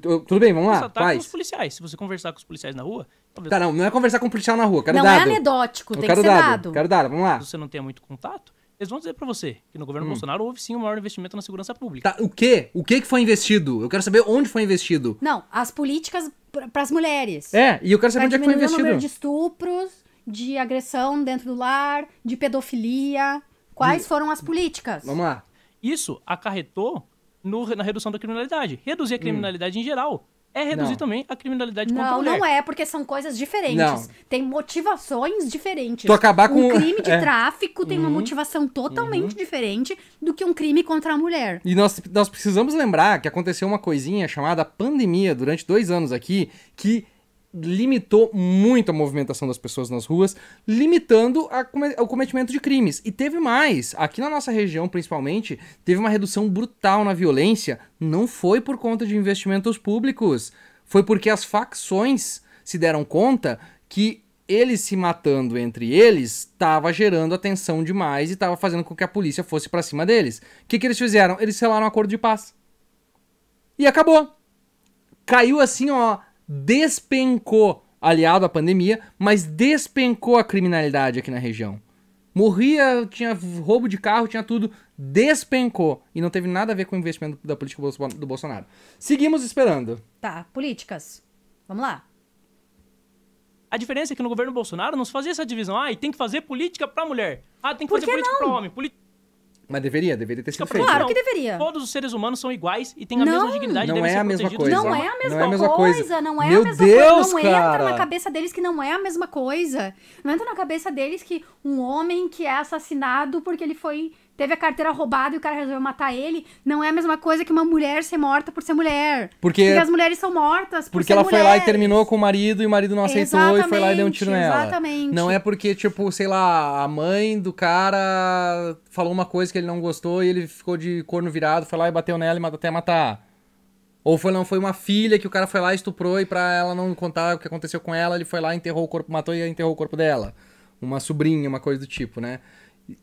tudo bem, vamos lá. Tá quais? com os policiais. Se você conversar com os policiais na rua... Talvez... Tá, não. Não é conversar com o policial na rua. Quero não é dado. é anedótico. Eu tem que ser dado. dado. Quero dado. Vamos lá. Se você não tem muito contato, eles vão dizer para você que no governo hum. Bolsonaro houve sim o maior investimento na segurança pública. Tá, o quê? O que que foi investido? Eu quero saber onde foi investido. Não, as políticas para as mulheres. É, e eu quero saber onde é que foi investido. O número de estupros, de agressão dentro do lar, de pedofilia. Quais foram as políticas? Vamos lá. Isso acarretou no, na redução da criminalidade. Reduzir a hum. criminalidade hum. em geral é reduzir não. também a criminalidade não, contra a mulher. Não, não é, porque são coisas diferentes. Não. Tem motivações diferentes. Tu acabar com... Um crime de é. tráfico tem uhum. uma motivação totalmente uhum. diferente do que um crime contra a mulher. E nós, nós precisamos lembrar que aconteceu uma coisinha chamada pandemia durante dois anos aqui, que limitou muito a movimentação das pessoas nas ruas, limitando o cometimento de crimes. E teve mais. Aqui na nossa região, principalmente, teve uma redução brutal na violência. Não foi por conta de investimentos públicos. Foi porque as facções se deram conta que eles se matando entre eles estava gerando atenção demais e estava fazendo com que a polícia fosse para cima deles. O que, que eles fizeram? Eles selaram um acordo de paz. E acabou. Caiu assim, ó despencou, aliado à pandemia, mas despencou a criminalidade aqui na região. Morria, tinha roubo de carro, tinha tudo, despencou. E não teve nada a ver com o investimento da política do Bolsonaro. Seguimos esperando. Tá, políticas. Vamos lá. A diferença é que no governo Bolsonaro não se fazia essa divisão. Ah, e tem que fazer política pra mulher. Ah, tem que Por fazer que política não? pra homem. Polit... Mas deveria, deveria ter sido claro, feito. Né? Claro que deveria. Todos os seres humanos são iguais e têm a não, mesma dignidade. É é não é a mesma coisa. Não é a mesma, coisa. não é a mesma coisa. coisa. Não é Meu a mesma Deus, coisa. Não cara. entra na cabeça deles que não é a mesma coisa. Não entra na cabeça deles que um homem que é assassinado porque ele foi teve a carteira roubada e o cara resolveu matar ele, não é a mesma coisa que uma mulher ser morta por ser mulher. Porque, porque as mulheres são mortas por Porque ela mulheres. foi lá e terminou com o marido e o marido não aceitou exatamente, e foi lá e deu um tiro nela. Exatamente. Não é porque, tipo, sei lá, a mãe do cara falou uma coisa que ele não gostou e ele ficou de corno virado, foi lá e bateu nela e até matar. Ou foi, não, foi uma filha que o cara foi lá e estuprou e pra ela não contar o que aconteceu com ela, ele foi lá, enterrou o corpo, matou e enterrou o corpo dela. Uma sobrinha, uma coisa do tipo, né?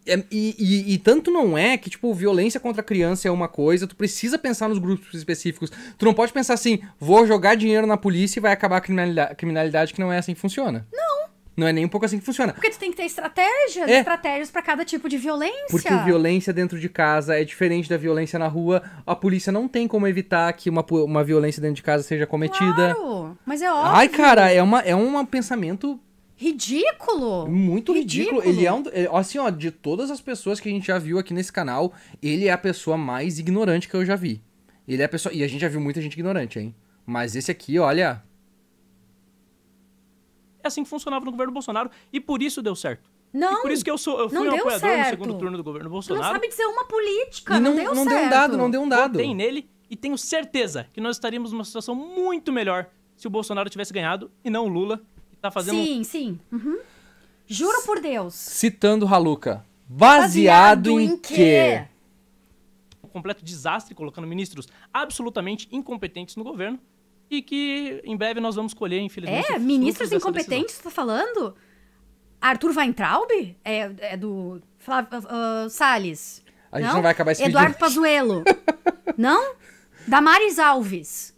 É, e, e, e, tanto não é que, tipo, violência contra a criança é uma coisa, tu precisa pensar nos grupos específicos. Tu não pode pensar assim, vou jogar dinheiro na polícia e vai acabar a criminalidade, criminalidade que não é assim que funciona. Não. Não é nem um pouco assim que funciona. Porque tu tem que ter estratégias, é. estratégias para cada tipo de violência. Porque violência dentro de casa é diferente da violência na rua. A polícia não tem como evitar que uma, uma violência dentro de casa seja cometida. Claro, mas é óbvio. Ai, cara, é, uma, é um pensamento Ridículo! Muito ridículo. ridículo. Ele é um. Assim, ó, de todas as pessoas que a gente já viu aqui nesse canal, ele é a pessoa mais ignorante que eu já vi. Ele é a pessoa. E a gente já viu muita gente ignorante, hein? Mas esse aqui, olha. É assim que funcionava no governo Bolsonaro e por isso deu certo. Não. E por isso que eu sou, eu fui um apoiador certo. no segundo turno do governo Bolsonaro. não sabe dizer uma política, e não, não deu não certo. Não deu um dado, não deu um dado. Tem nele e tenho certeza que nós estaríamos numa situação muito melhor se o Bolsonaro tivesse ganhado e não o Lula tá fazendo. Sim, sim. Uhum. Juro por Deus. Citando Haluca. Baseado, Baseado em, em quê? Um completo desastre colocando ministros absolutamente incompetentes no governo e que em breve nós vamos colher, infelizmente. É, ministros incompetentes, tá falando? Arthur Weintraub? É, é do uh, uh, Salles. A gente não, não vai acabar esse Eduardo Pazuello. não? Damares Alves.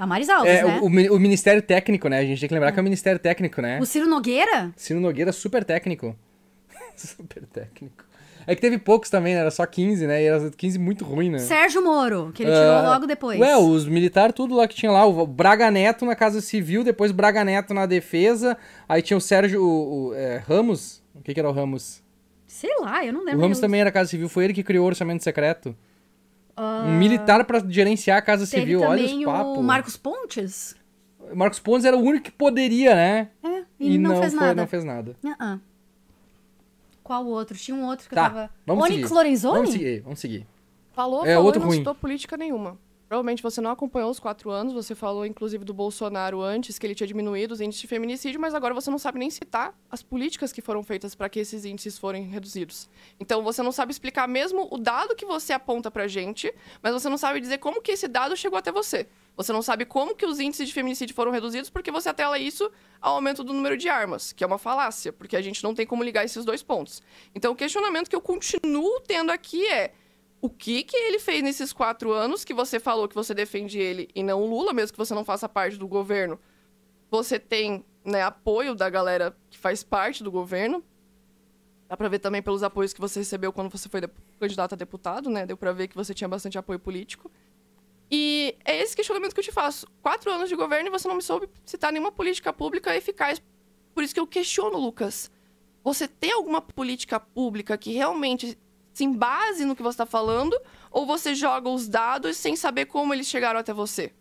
Amaris tá Alves, é, né? O, o, o, Ministério Técnico, né? A gente tem que lembrar é. que é o Ministério Técnico, né? O Ciro Nogueira? Ciro Nogueira, super técnico. super técnico. É que teve poucos também, né? Era só 15, né? E era 15 muito ruim, né? Sérgio Moro, que ele tirou uh, logo depois. Ué, os militares, tudo lá que tinha lá. O Braga Neto na Casa Civil, depois Braga Neto na Defesa. Aí tinha o Sérgio o, o é, Ramos. O que, que era o Ramos? Sei lá, eu não lembro. O Ramos também era Casa Civil, foi ele que criou o orçamento secreto um militar para gerenciar a Casa Civil. Olha os papos. O Marcos Pontes? Marcos Pontes era o único que poderia, né? É, e, e não, não, fez foi, nada. não fez nada. Uh -uh. Qual outro? Tinha um outro que tá, eu tava. Vamos Onyx seguir. Lorenzoni? Vamos seguir, vamos seguir. Falou, é, falou outro e não ruim. citou política nenhuma. Provavelmente você não acompanhou os quatro anos, você falou inclusive do Bolsonaro antes, que ele tinha diminuído os índices de feminicídio, mas agora você não sabe nem citar as políticas que foram feitas para que esses índices forem reduzidos. Então você não sabe explicar mesmo o dado que você aponta para a gente, mas você não sabe dizer como que esse dado chegou até você. Você não sabe como que os índices de feminicídio foram reduzidos porque você atela isso ao aumento do número de armas, que é uma falácia, porque a gente não tem como ligar esses dois pontos. Então, o questionamento que eu continuo tendo aqui é: o que que ele fez nesses quatro anos que você falou que você defende ele e não o Lula, mesmo que você não faça parte do governo. Você tem né, apoio da galera que faz parte do governo. Dá para ver também pelos apoios que você recebeu quando você foi candidato a deputado, né? Deu para ver que você tinha bastante apoio político. E é esse questionamento que eu te faço. Quatro anos de governo e você não me soube citar nenhuma política pública eficaz. Por isso que eu questiono, Lucas. Você tem alguma política pública que realmente se embase no que você está falando, ou você joga os dados sem saber como eles chegaram até você?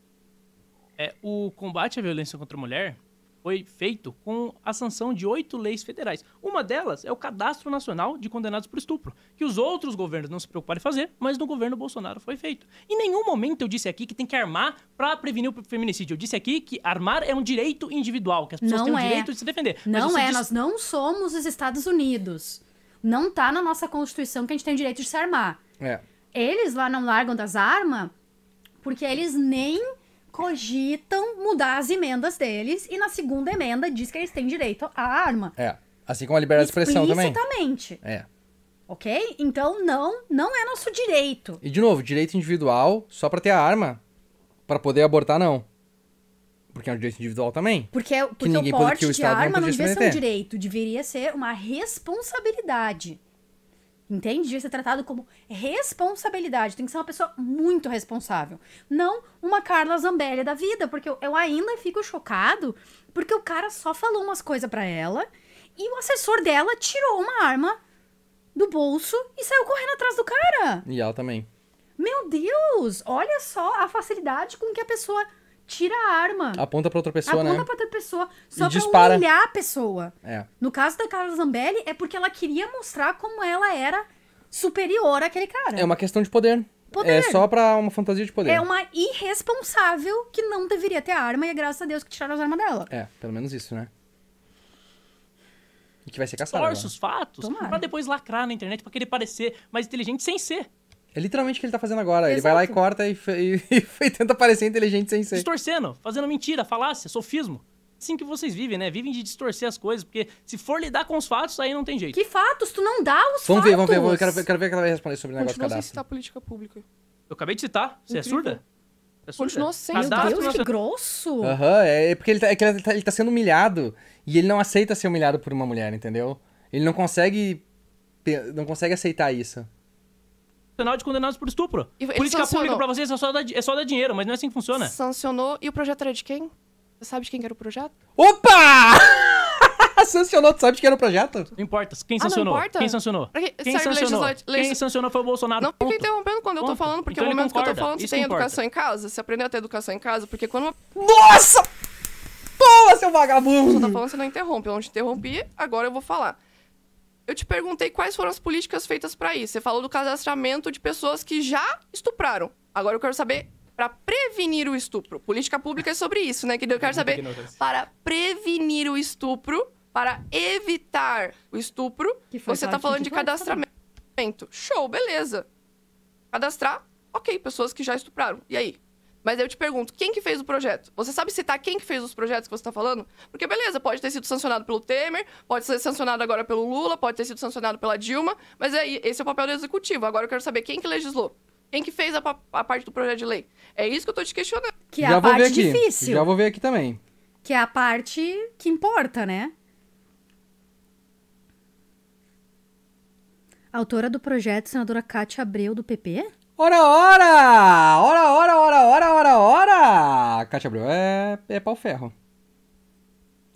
É, o combate à violência contra a mulher foi feito com a sanção de oito leis federais. Uma delas é o Cadastro Nacional de Condenados por Estupro, que os outros governos não se preocuparam em fazer, mas no governo Bolsonaro foi feito. Em nenhum momento eu disse aqui que tem que armar para prevenir o feminicídio. Eu disse aqui que armar é um direito individual, que as pessoas não têm é. o direito de se defender. Não é, disse... nós não somos os Estados Unidos. Não tá na nossa Constituição que a gente tem o direito de se armar. É. Eles lá não largam das armas porque eles nem cogitam mudar as emendas deles e na segunda emenda diz que eles têm direito à arma. É. Assim como a liberdade de expressão também. Explicitamente. É. Ok? Então não, não é nosso direito. E de novo, direito individual só para ter a arma, para poder abortar não. Porque é um direito individual também. Porque, é porque o porte o de arma não, não devia ser um direito, deveria ser uma responsabilidade. Entende? Devia ser tratado como responsabilidade. Tem que ser uma pessoa muito responsável. Não uma Carla Zambelli da vida, porque eu, eu ainda fico chocado porque o cara só falou umas coisas para ela e o assessor dela tirou uma arma do bolso e saiu correndo atrás do cara. E ela também. Meu Deus! Olha só a facilidade com que a pessoa tira a arma. Aponta pra outra pessoa, aponta né? pra outra pessoa. Só e pra humilhar a pessoa. É. No caso da Carla Zambelli, é porque ela queria mostrar como ela era superior àquele cara. É uma questão de poder. É poder. É só pra uma fantasia de poder. É uma irresponsável que não deveria ter arma e é graças a Deus que tiraram as armas dela. É, pelo menos isso, né? E que vai ser caçado. Torce né? os fatos Tomara. pra depois lacrar na internet pra querer parecer mais inteligente sem ser. É literalmente o que ele tá fazendo agora. Exato. Ele vai lá e corta e, e, e tenta parecer inteligente sem ser. Distorcendo, fazendo mentira, falácia, sofismo assim que vocês vivem, né? Vivem de distorcer as coisas, porque se for lidar com os fatos, aí não tem jeito. Que fatos? Tu não dá os vamos fatos. vamos ver, vamos ver. Eu Quero, ver, quero ver que ela vai responder sobre o negócio Continua cadastro. sem citar política pública. Eu acabei de citar. Você é Incrível. é surda? É surda? sem. Meu Deus, que nossa... grosso. Aham, uhum, é porque ele tá, é que ele tá, ele tá sendo humilhado e ele não aceita ser humilhado por uma mulher, entendeu? Ele não consegue... Não consegue aceitar isso. Penal de condenados por estupro. E, Política sancionou. pública pra vocês é só, dar, é só dar dinheiro, mas não é assim que funciona. Sancionou. E o projeto era de quem? Você sabe de quem era o projeto? Opa! sancionou, tu sabe de quem era o projeto? Não importa. Quem ah, sancionou? não importa? Quem sancionou? Quem Serve sancionou? Quem sancionou foi o Bolsonaro. Não fica interrompendo quando Ponto. eu tô falando, porque então o momento que eu tô falando, Isso você tem importa. educação em casa, você aprendeu a ter educação em casa, porque quando uma... Nossa! Boa, seu vagabundo! Eu tô tá falando, você não interrompe. Onde interrompi, agora eu vou falar eu te perguntei quais foram as políticas feitas para isso. Você falou do cadastramento de pessoas que já estupraram. Agora eu quero saber para prevenir o estupro. Política pública é sobre isso, né? Que eu quero saber para prevenir o estupro, para evitar o estupro. Você está falando de cadastramento. Show, beleza. Cadastrar, ok, pessoas que já estupraram. E aí? Mas eu te pergunto, quem que fez o projeto? Você sabe citar quem que fez os projetos que você está falando? Porque, beleza, pode ter sido sancionado pelo Temer, pode ser sancionado agora pelo Lula, pode ter sido sancionado pela Dilma, mas aí é, esse é o papel do Executivo. Agora eu quero saber quem que legislou. Quem que fez a, a parte do projeto de lei? É isso que eu estou te questionando. Que é Já a parte aqui, difícil. Já vou ver aqui também. Que é a parte que importa, né? Autora do projeto, senadora Cátia Abreu, do PP? Ora, ora! Ora, ora, ora, ora, ora, ora! Cátia Abreu é, é pau-ferro.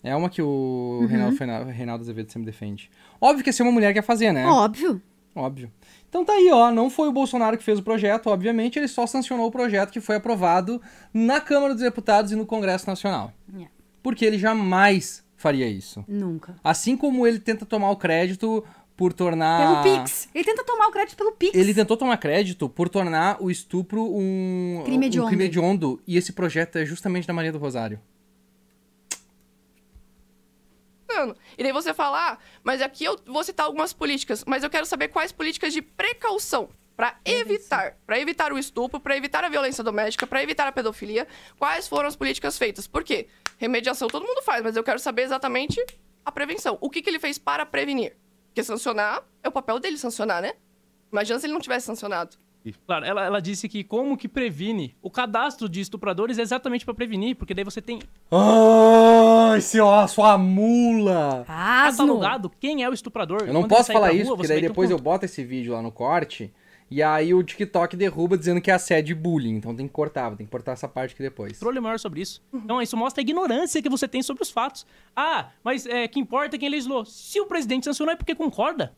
É uma que o uhum. Reinaldo, Reinaldo Azevedo sempre defende. Óbvio que ia ser é uma mulher que ia fazer, né? Óbvio. Óbvio. Então tá aí, ó. Não foi o Bolsonaro que fez o projeto, obviamente, ele só sancionou o projeto que foi aprovado na Câmara dos Deputados e no Congresso Nacional. Yeah. É. Porque ele jamais faria isso. Nunca. Assim como ele tenta tomar o crédito por tornar. Pelo Pix. Ele tenta tomar o crédito pelo Pix. Ele tentou tomar crédito por tornar o estupro um crime hediondo. Um crime hediondo e esse projeto é justamente da Maria do Rosário. E daí você falar, ah, mas aqui eu vou citar algumas políticas, mas eu quero saber quais políticas de precaução para evitar, para evitar o estupro, para evitar a violência doméstica, para evitar a pedofilia, quais foram as políticas feitas? Por quê? Remediação todo mundo faz, mas eu quero saber exatamente a prevenção. O que, que ele fez para prevenir? Porque sancionar é o papel dele sancionar, né? Imagina se ele não tivesse sancionado. Claro, ela, ela disse que como que previne? O cadastro de estupradores é exatamente para prevenir, porque daí você tem. Ai, esse osso, sua mula! Asno. Catalogado quem é o estuprador. Eu não posso falar isso, porque daí depois eu boto esse vídeo lá no corte e aí o TikTok derruba dizendo que é assédio e bullying. Então tem que cortar, tem que cortar essa parte aqui depois. Controle maior sobre isso. Então isso mostra a ignorância que você tem sobre os fatos. Ah, mas é, que importa quem legislou. Se o presidente sancionou é porque concorda.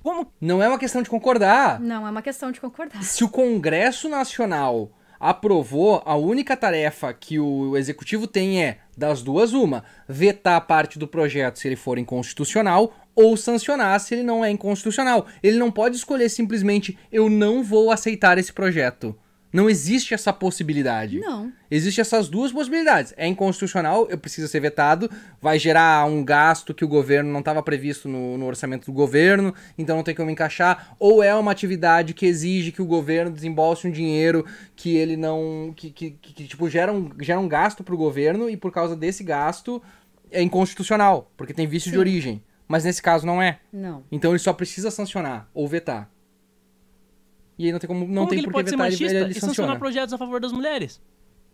Como? Não é uma questão de concordar. Não é uma questão de concordar. Se o Congresso Nacional aprovou, a única tarefa que o executivo tem é das duas, uma: vetar parte do projeto se ele for inconstitucional ou sancionar se ele não é inconstitucional. Ele não pode escolher simplesmente eu não vou aceitar esse projeto. Não existe essa possibilidade. Não. Existem essas duas possibilidades. É inconstitucional, eu preciso ser vetado, vai gerar um gasto que o governo não estava previsto no, no, orçamento do governo, então não tem como encaixar. Ou é uma atividade que exige que o governo desembolse um dinheiro que ele não. que, que, que, que tipo, gera um, gera um gasto para o governo e por causa desse gasto é inconstitucional, porque tem vício Sim. de origem. Mas nesse caso não é. Não. Então ele só precisa sancionar ou vetar. E aí não tem como não como tem que ele pode ser machista ele, ele e sancionar projetos a favor das mulheres.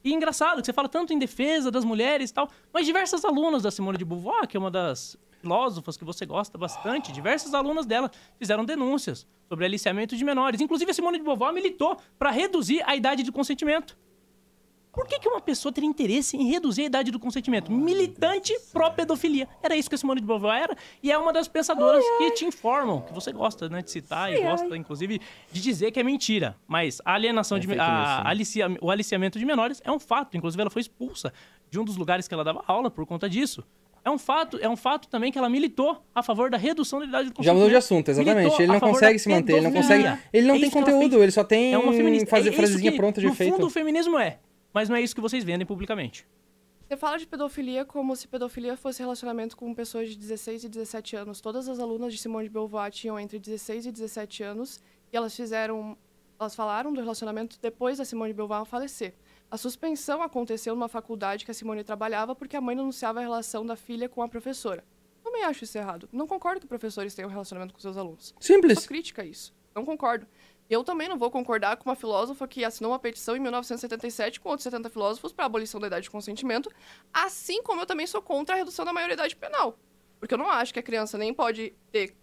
E é engraçado que você fala tanto em defesa das mulheres e tal, mas diversas alunas da Simone de Beauvoir, que é uma das filósofas que você gosta bastante, diversas alunas dela fizeram denúncias sobre aliciamento de menores. Inclusive a Simone de Beauvoir militou para reduzir a idade de consentimento. Por que, que uma pessoa teria interesse em reduzir a idade do consentimento? Militante pró-pedofilia. Era isso que a Simone de Beauvoir era, e é uma das pensadoras ai, ai. que te informam, que você gosta né, de citar ai, e gosta, inclusive, de dizer que é mentira. Mas a alienação, é de, a, alicia, o aliciamento de menores é um fato. Inclusive, ela foi expulsa de um dos lugares que ela dava aula por conta disso. É um fato, é um fato também que ela militou a favor da redução da idade do Já mudou de assunto, exatamente. ele não consegue se manter, ele não consegue, ele não é tem conteúdo, ele só tem é uma feminista. Fazer é frasezinha pronta de feito. efeito. No fundo, o feminismo é mas não é isso que vocês vendem publicamente. Você fala de pedofilia como se pedofilia fosse relacionamento com pessoas de 16 e 17 anos. Todas as alunas de Simone de Beauvoir tinham entre 16 e 17 anos e elas fizeram, elas falaram do relacionamento depois da Simone de Beauvoir falecer. A suspensão aconteceu numa faculdade que a Simone trabalhava porque a mãe denunciava a relação da filha com a professora. Também acho isso errado. Não concordo que professores tenham um relacionamento com seus alunos. Simples. crítica isso. Não concordo. Eu também não vou concordar com uma filósofa que assinou uma petição em 1977 com outros 70 filósofos para a abolição da idade de consentimento, assim como eu também sou contra a redução da maioridade penal. Porque eu não acho que a criança nem pode ter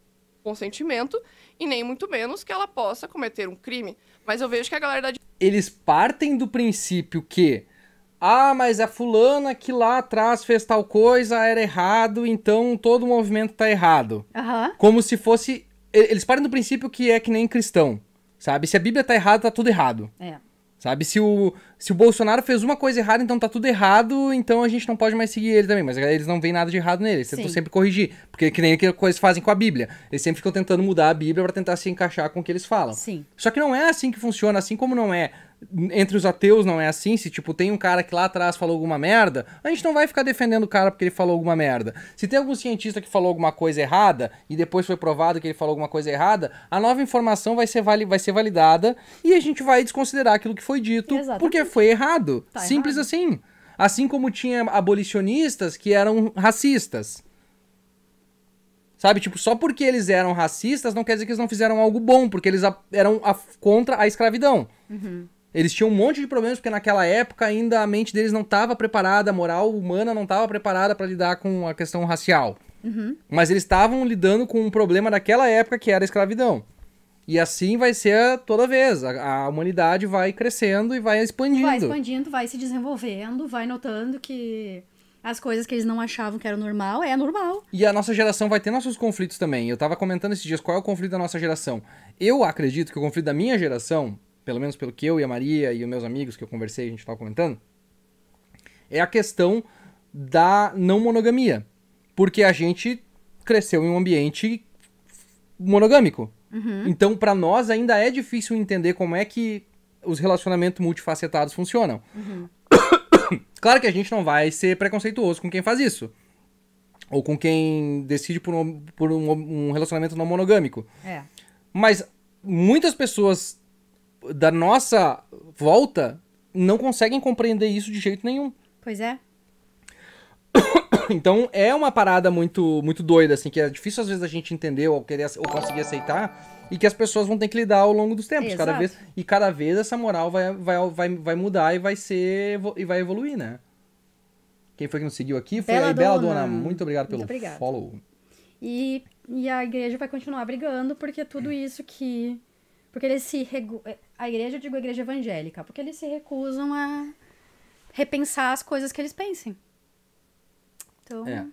consentimento e nem muito menos que ela possa cometer um crime. Mas eu vejo que a galera da... Eles partem do princípio que ah, mas a é fulana que lá atrás fez tal coisa era errado, então todo o movimento tá errado. Uhum. Como se fosse. Eles partem do princípio que é que nem cristão. Sabe? Se a Bíblia tá errada, tá tudo errado. É. Sabe? Se o, se o Bolsonaro fez uma coisa errada, então tá tudo errado, então a gente não pode mais seguir ele também. Mas eles não veem nada de errado nele, eles tentam sempre corrigir. Porque que nem que coisas fazem com a Bíblia. Eles sempre ficam tentando mudar a Bíblia para tentar se encaixar com o que eles falam. Sim. Só que não é assim que funciona, assim como não é entre os ateus não é assim, se tipo tem um cara que lá atrás falou alguma merda, a gente não vai ficar defendendo o cara porque ele falou alguma merda. Se tem algum cientista que falou alguma coisa errada e depois foi provado que ele falou alguma coisa errada, a nova informação vai ser, vali vai ser validada e a gente vai desconsiderar aquilo que foi dito Exatamente. porque foi errado. Tá Simples errado. assim. Assim como tinha abolicionistas que eram racistas. Sabe, tipo, só porque eles eram racistas não quer dizer que eles não fizeram algo bom, porque eles eram a contra a escravidão. Uhum. Eles tinham um monte de problemas, porque naquela época ainda a mente deles não estava preparada, a moral humana não estava preparada para lidar com a questão racial. Uhum. Mas eles estavam lidando com um problema daquela época que era a escravidão. E assim vai ser toda vez. A, a, humanidade vai crescendo e vai expandindo. Vai expandindo, vai se desenvolvendo, vai notando que as coisas que eles não achavam que era normal é normal. E a nossa geração vai ter nossos conflitos também. Eu tava comentando esses dias qual é o conflito da nossa geração. Eu acredito que o conflito da minha geração pelo menos pelo que eu e a Maria e os meus amigos que eu conversei, a gente estava comentando, é a questão da não monogamia. Porque a gente cresceu em um ambiente monogâmico. Uhum. Então, para nós, ainda é difícil entender como é que os relacionamentos multifacetados funcionam. Uhum. claro que a gente não vai ser preconceituoso com quem faz isso. Ou com quem decide por um, por um, um relacionamento não monogâmico. É. Mas muitas pessoas da nossa volta não conseguem compreender isso de jeito nenhum. Pois é. Então é uma parada muito muito doida, assim, que é difícil às vezes a gente entender ou querer ou conseguir aceitar, e que as pessoas vão ter que lidar ao longo dos tempos. Cada vez, e cada vez essa moral vai, vai, vai, vai mudar e vai ser. e vai evoluir, né? Quem foi que nos seguiu aqui foi Bela a Bela Dona. Dona. Muito obrigado pelo muito obrigado. follow. E, e a igreja vai continuar brigando, porque tudo é. isso que. Porque eles se. Regu a igreja, eu digo a igreja evangélica, porque eles se recusam a repensar as coisas que eles pensem. Então. É.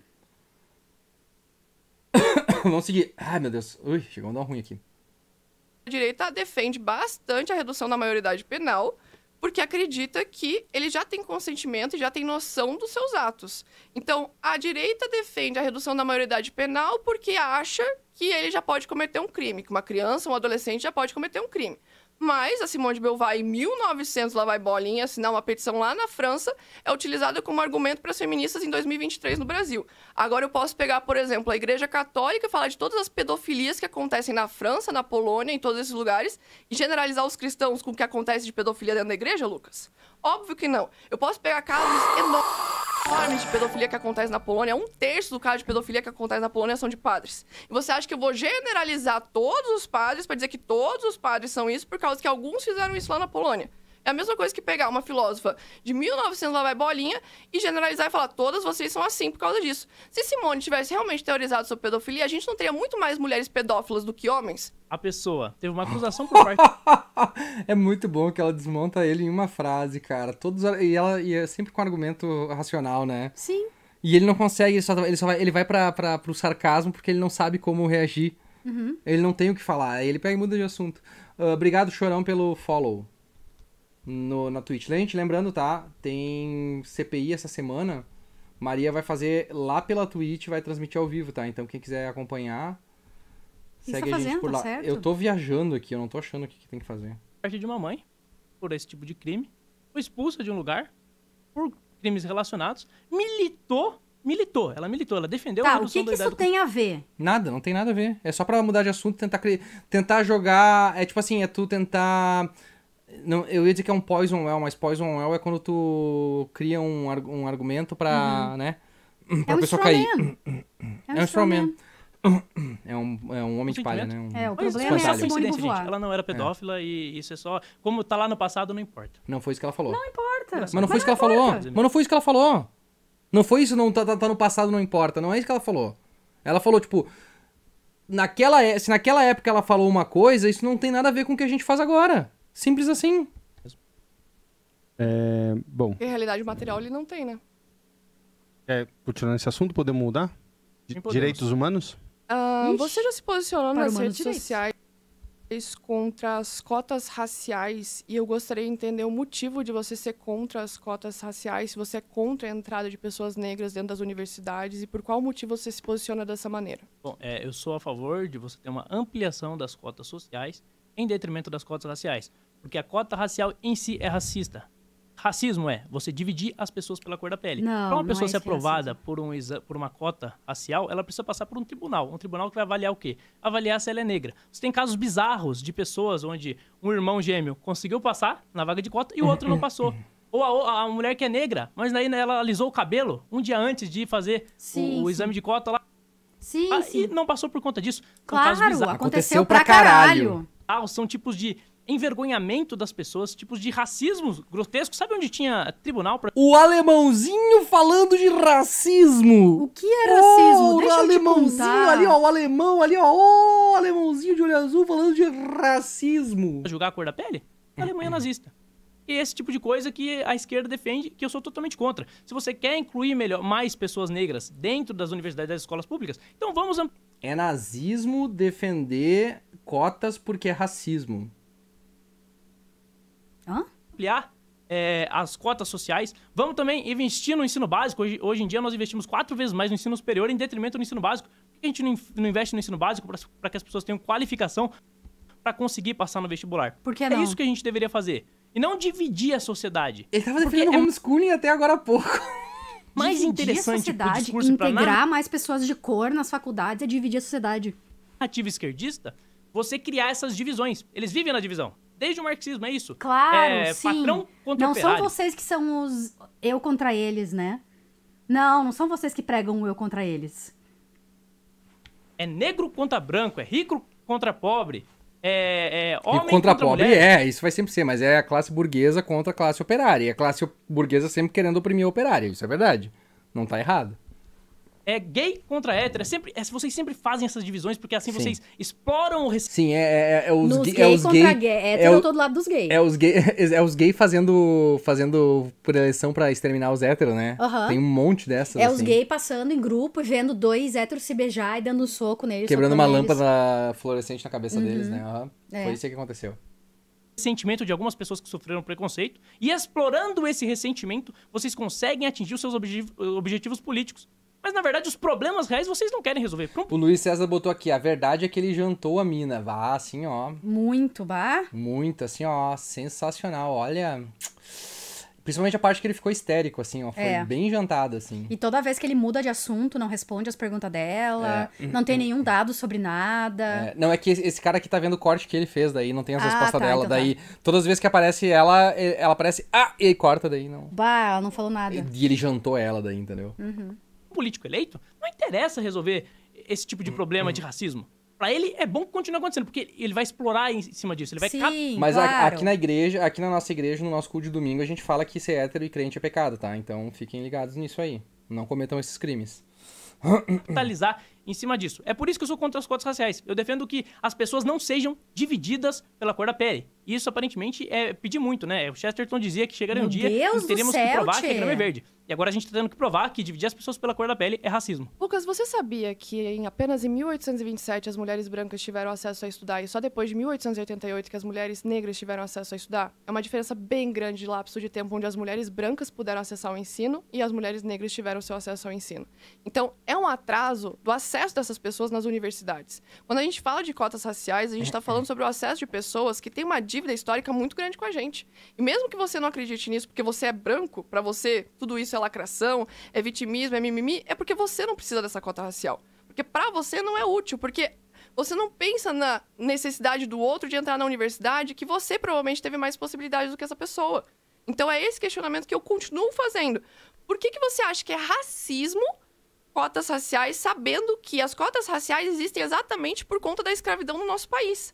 Vamos seguir. Ai, meu Deus. Ui, chegou a dar ruim aqui. A direita defende bastante a redução da maioridade penal, porque acredita que ele já tem consentimento e já tem noção dos seus atos. Então, a direita defende a redução da maioridade penal porque acha que ele já pode cometer um crime, que uma criança, um adolescente já pode cometer um crime. Mas a Simone de Beauvoir, em 1900, lá vai bolinha, assinar uma petição lá na França, é utilizada como argumento para as feministas em 2023 no Brasil. Agora eu posso pegar, por exemplo, a Igreja Católica, falar de todas as pedofilias que acontecem na França, na Polônia, em todos esses lugares, e generalizar os cristãos com o que acontece de pedofilia dentro da igreja, Lucas? Óbvio que não. Eu posso pegar casos enormes enorme de pedofilia que acontece na Polônia, um terço do caso de pedofilia que acontece na Polônia são de padres. E você acha que eu vou generalizar todos os padres para dizer que todos os padres são isso por causa que alguns fizeram isso lá na Polônia? É a mesma coisa que pegar uma filósofa de 1900 lá vai bolinha e generalizar e falar todas vocês são assim por causa disso. Se Simone tivesse realmente teorizado sobre pedofilia, a gente não teria muito mais mulheres pedófilas do que homens. A pessoa teve uma acusação por parte. é muito bom que ela desmonta ele em uma frase, cara. Todos e ela e é sempre com argumento racional, né? Sim. E ele não consegue, ele só, tá, ele só vai, ele vai para pro sarcasmo porque ele não sabe como reagir. Uhum. Ele não tem o que falar. Aí ele pega e muda de assunto. Uh, obrigado, Chorão, pelo follow no, na Twitch. Né, gente, lembrando, tá? Tem CPI essa semana. Maria vai fazer lá pela Twitch, vai transmitir ao vivo, tá? Então quem quiser acompanhar, segue tá a gente por tá lá. Certo? Eu tô viajando aqui, eu não tô achando o que, que tem que fazer. A partir de uma mãe, por esse tipo de crime, foi expulsa de um lugar por crimes relacionados, militou militou, ela militou, ela defendeu tá, a o que, que isso do... tem a ver? Nada, não tem nada a ver. É só para mudar de assunto, tentar cre... tentar jogar, é tipo assim, é tu tentar não, eu ia dizer que é um poison well, mas poison well é quando tu cria um, um argumento pra, uhum. né? É pra é pessoa cair. É, é um é strawman. É um, é um homem de palha, né? Um... É, o mas problema é essa coincidência, é gente. Ela não era pedófila é. e isso é só... Como tá lá no passado, não importa. Não foi isso que ela falou. Não importa. Mas não foi mas isso que ela falou. Mas não foi isso que ela falou. Não foi isso, não tá, tá, tá no passado, não importa. Não é isso que ela falou. Ela falou, tipo... Naquela, se naquela época ela falou uma coisa, isso não tem nada a ver com o que a gente faz agora. Simples assim. É, bom. Em realidade, o material ele não tem, né? É, continuando esse assunto, podemos mudar? Direitos humanos? Ah, você já se posicionou Para nas redes direitos. sociais contra as cotas raciais e eu gostaria de entender o motivo de você ser contra as cotas raciais, se você é contra a entrada de pessoas negras dentro das universidades e por qual motivo você se posiciona dessa maneira. Bom, é, eu sou a favor de você ter uma ampliação das cotas sociais em detrimento das cotas raciais. Porque a cota racial em si é racista. Racismo é você dividir as pessoas pela cor da pele. Para uma pessoa é ser aprovada por, um por uma cota racial, ela precisa passar por um tribunal. Um tribunal que vai avaliar o quê? Avaliar se ela é negra. Você tem casos bizarros de pessoas onde um irmão gêmeo conseguiu passar na vaga de cota e o outro não passou. Ou a, a, mulher que é negra, mas daí ela alisou o cabelo um dia antes de fazer sim, o, o sim. exame de cota lá. Sim, ah, sim, E não passou por conta disso. Claro, aconteceu, aconteceu pra caralho. caralho. Ah, são tipos de envergonhamento das pessoas, tipos de racismo grotesco. Sabe onde tinha tribunal para? O alemãozinho falando de racismo! O que é racismo? Oh, Deixa o alemãozinho ali, ó, o alemão ali, ó, o oh, alemãozinho de olho azul falando de racismo. Julgar a cor da pele? A Alemanha nazista. E esse tipo de coisa que a esquerda defende, que eu sou totalmente contra. Se você quer incluir melhor mais pessoas negras dentro das universidades e das escolas públicas, então vamos é nazismo defender cotas porque é racismo. Hã? Ampliar é, as cotas sociais. Vamos também investir no ensino básico. Hoje, hoje em dia nós investimos quatro vezes mais no ensino superior em detrimento do ensino básico. Por que a gente não investe no ensino básico para que as pessoas tenham qualificação para conseguir passar no vestibular? Por que é não? É isso que a gente deveria fazer. E não dividir a sociedade. Ele tava defendendo Porque... É homeschooling até agora há pouco. mais é dividir interessante a sociedade, integrar mais pessoas de cor nas faculdades é dividir a sociedade. Ativo esquerdista, você criar essas divisões. Eles vivem na divisão. Desde o marxismo, é isso. Claro, é, sim. Patrão contra Não são vocês que são os eu contra eles, né? Não, não são vocês que pregam o eu contra eles. É negro contra branco, é rico contra pobre, é, é, homem e contra, contra pobre mulher. é, isso vai sempre ser, mas é a classe burguesa contra a classe operária. E a classe burguesa sempre querendo oprimir o operário, isso é verdade. Não tá errado é gay contra hétero. É sempre, é, vocês sempre fazem essas divisões, porque assim Sim. vocês exploram o ressentimento. Sim, é, é, é, é os Nos gay, gay é os contra gay, gay. é o, é todo lado dos gays. É os gay, é os gay fazendo, fazendo por eleição para exterminar os héteros, né? Uhum. Tem um monte dessas. É assim. os gay passando em grupo e vendo dois héteros se beijar e dando um soco neles. Quebrando uma lâmpada fluorescente na cabeça uhum. deles, né? Uhum. Foi isso que aconteceu ressentimento de algumas pessoas que sofreram preconceito, e explorando esse ressentimento, vocês conseguem atingir os seus objetivos políticos. Mas na verdade, os problemas reais vocês não querem resolver. Pronto. O Luiz César botou aqui: a verdade é que ele jantou a mina. Vá, assim, ó. Muito, vá. Muito, assim, ó. Sensacional. Olha. Principalmente a parte que ele ficou histérico, assim, ó. Foi é. bem jantado, assim. E toda vez que ele muda de assunto, não responde as perguntas dela, é. não tem nenhum dado sobre nada. É. Não, é que esse cara aqui tá vendo o corte que ele fez, daí não tem as ah, respostas tá, dela. Então tá. daí, tá. todas as vezes que aparece ela, eh, ela aparece, ah, e corta daí, não. Bah, ela não falou nada. E ele jantou ela daí, entendeu? Uhum um político eleito não interessa resolver esse tipo de hum, problema hum. de racismo. Pra ele é bom que continue acontecendo, porque ele vai explorar em cima disso, ele vai Sim, cap... Mas a- aqui na igreja, aqui na nossa igreja, no nosso culto de domingo, a gente fala que ser hétero e crente é pecado, tá? Então fiquem ligados nisso aí. Não cometam esses crimes. capitalizar em cima disso. É por isso que eu sou contra as cotas raciais. Eu defendo que as pessoas não sejam divididas pela cor da pele. Isso aparentemente é pedir muito, né? O Chesterton dizia que chegaria um dia Deus que teríamos que provar que a grama é verde. E agora a gente está tendo que provar que dividir as pessoas pela cor da pele é racismo. Lucas, você sabia que em apenas em 1827 as mulheres brancas tiveram acesso a estudar e só depois de 1888 que as mulheres negras tiveram acesso a estudar? É uma diferença bem grande de lapso de tempo onde as mulheres brancas puderam acessar o ensino e as mulheres negras tiveram seu acesso ao ensino. Então, é um atraso do acesso dessas pessoas nas universidades. Quando a gente fala de cotas raciais, a gente está falando sobre o acesso de pessoas que têm uma dívida histórica muito grande com a gente. E mesmo que você não acredite nisso porque você é branco, para você tudo isso é lacração, é vitimismo, é mimimi, é porque você não precisa dessa cota racial. Porque para você não é útil, porque você não pensa na necessidade do outro de entrar na universidade que você provavelmente teve mais possibilidades do que essa pessoa. Então é esse questionamento que eu continuo fazendo. Por que, que você acha que é racismo cotas raciais, sabendo que as cotas raciais existem exatamente por conta da escravidão no nosso país?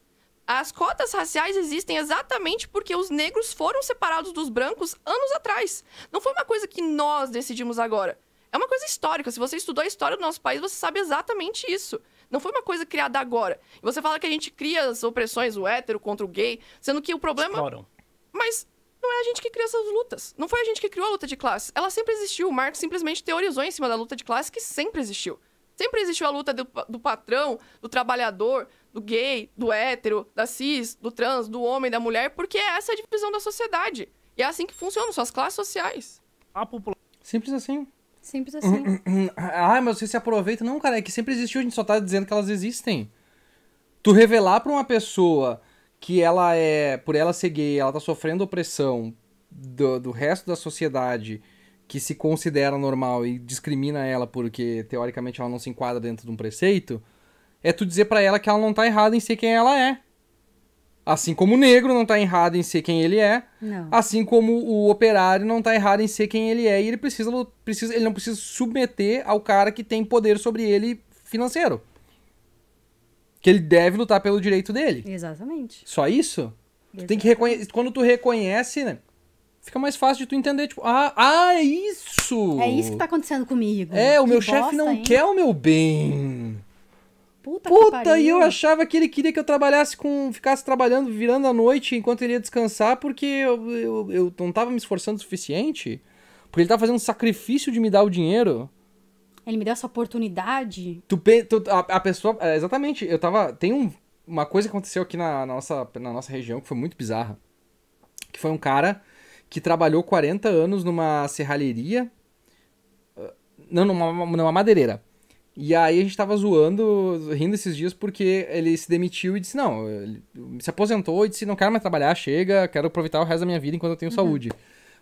As cotas raciais existem exatamente porque os negros foram separados dos brancos anos atrás. Não foi uma coisa que nós decidimos agora. É uma coisa histórica. Se você estudou a história do nosso país, você sabe exatamente isso. Não foi uma coisa criada agora. E você fala que a gente cria as opressões, o hétero contra o gay, sendo que o problema. Exploram. Mas não é a gente que cria essas lutas. Não foi a gente que criou a luta de classe. Ela sempre existiu. O Marx simplesmente teorizou em cima da luta de classe que sempre existiu. Sempre existiu a luta do, do patrão, do trabalhador, do gay, do hétero, da cis, do trans, do homem, da mulher, porque é essa é a divisão da sociedade. E é assim que funcionam suas classes sociais. A população. Simples assim. Simples assim. ah, mas você se aproveita. Não, cara, é que sempre existiu, a gente só tá dizendo que elas existem. Tu revelar pra uma pessoa que ela é. Por ela ser gay, ela tá sofrendo opressão do, do resto da sociedade que se considera normal e discrimina ela porque teoricamente ela não se enquadra dentro de um preceito, é tu dizer para ela que ela não tá errada em ser quem ela é. Assim como o negro não tá errado em ser quem ele é, não. assim como o operário não tá errado em ser quem ele é, e ele precisa, precisa ele não precisa submeter ao cara que tem poder sobre ele financeiro. Que ele deve lutar pelo direito dele. Exatamente. Só isso? Exatamente. Tu tem que reconhecer, quando tu reconhece, né? fica mais fácil de tu entender, tipo, ah, ah, é isso! É isso que tá acontecendo comigo. É, o que meu chefe não hein? quer o meu bem. Puta, Puta e eu achava que ele queria que eu trabalhasse com. ficasse trabalhando, virando a noite enquanto ele ia descansar, porque eu, eu, eu não tava me esforçando o suficiente. Porque ele tava fazendo um sacrifício de me dar o dinheiro. Ele me deu essa oportunidade. Tu, tu a, a, pessoa. É, exatamente, eu tava. Tem um, uma coisa que aconteceu aqui na, na, nossa, na nossa região que foi muito bizarra. Que foi um cara que trabalhou 40 anos numa serralheria. Ah, não, numa, numa madeireira. E aí a gente tava zoando, rindo esses dias, porque ele se demitiu e disse, não, se aposentou e disse, não quero mais trabalhar, chega, quero aproveitar o resto da minha vida enquanto eu tenho uhum. saúde.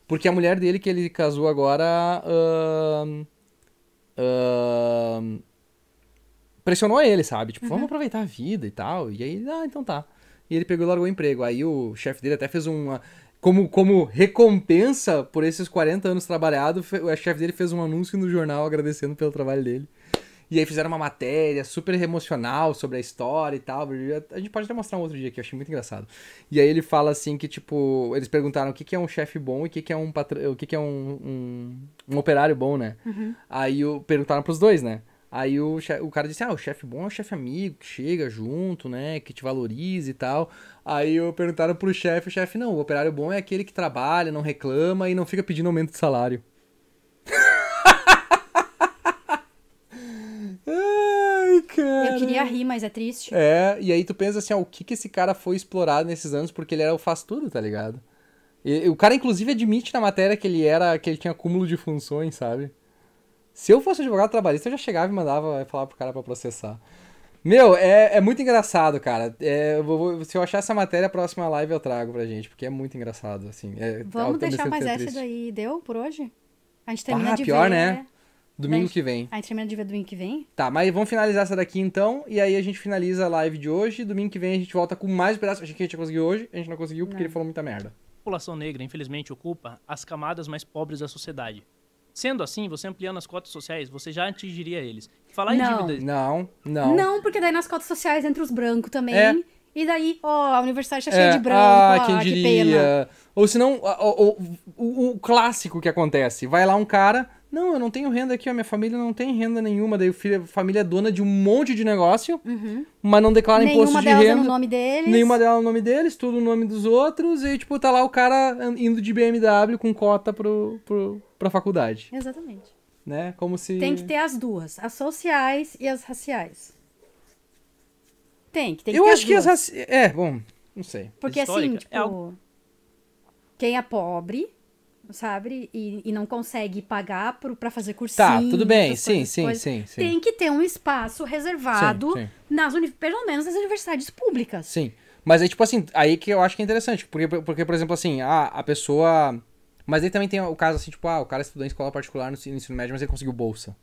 Porque a mulher dele que ele casou agora. Uh, uh, pressionou ele, sabe? Tipo, uhum. vamos aproveitar a vida e tal. E aí, ah, então tá. E ele pegou e largou o emprego. Aí o chefe dele até fez uma como, como recompensa por esses 40 anos trabalhado, o chefe dele fez um anúncio no jornal agradecendo pelo trabalho dele. E aí fizeram uma matéria super emocional sobre a história e tal. A gente pode até mostrar um outro dia que eu achei muito engraçado. E aí ele fala assim que, tipo, eles perguntaram o que, que é um chefe bom e o que, que é um o que, que é um, um, um operário bom, né? Uhum. Aí o... perguntaram pros dois, né? Aí o, chefe, o cara disse: Ah, o chefe bom é o chefe amigo, que chega junto, né? Que te valoriza e tal. Aí eu perguntaram pro chefe, o chefe, não, o operário bom é aquele que trabalha, não reclama e não fica pedindo aumento de salário. Ai, cara. Eu queria rir, mas é triste. É, e aí tu pensa assim, ó, ah, o que que esse cara foi explorado nesses anos, porque ele era o faz tudo, tá ligado? E, o cara, inclusive, admite na matéria que ele era, que ele tinha acúmulo de funções, sabe? Se eu fosse advogado trabalhista, eu já chegava e mandava e falava pro cara para processar. Meu, é, é muito engraçado, cara. É, eu vou, se eu achar essa matéria, a próxima live eu trago pra gente, porque é muito engraçado, assim. É, Vamos deixar mais essa daí. Deu por hoje? A gente termina ah, de pior, ver, Pior, né? né? Domingo gente, que vem. A gente termina de ver domingo que vem? Tá, mas vamos finalizar essa daqui então. E aí a gente finaliza a live de hoje. Domingo que vem a gente volta com mais pedaços. Achei que a gente conseguiu hoje, a gente não conseguiu porque não. ele falou muita merda. A população negra, infelizmente, ocupa as camadas mais pobres da sociedade. Sendo assim, você ampliando as cotas sociais, você já atingiria eles. Falar não. em dívidas. Não, não. Não, porque daí nas cotas sociais entra os brancos também. É. E daí, ó, a universidade está é. cheia de branco, ah, ó, ah, quem diria. que pena. Ou senão, o, o, o, o clássico que acontece. Vai lá um cara, não, eu não tenho renda aqui, a minha família não tem renda nenhuma. Daí o filho, a família é dona de um monte de negócio, uhum. mas não declara nenhuma imposto de é renda. Nenhuma delas no nome deles. Nenhuma delas é no nome deles, tudo no nome dos outros. E, tipo, tá lá o cara indo de BMW com cota pro, pro, pra faculdade. Exatamente. Né? Como se... Tem que ter as duas, as sociais e as raciais. Tem, que tem que Eu ter acho que as raciais... É, bom, não sei. Porque assim, Histórica. assim, tipo... É algo... Quem é pobre sabe? E, e não consegue pagar para fazer cursinho. Tá, tudo bem, sim, sim, sim, sim, Tem que ter um espaço reservado, sim, sim. Nas pelo menos nas universidades públicas. Sim, mas é tipo assim, aí que eu acho que é interessante, porque, porque por exemplo, assim, a, a pessoa... Mas aí também tem o caso assim, tipo, ah, o cara estudou em escola particular no ensino médio, mas ele conseguiu bolsa.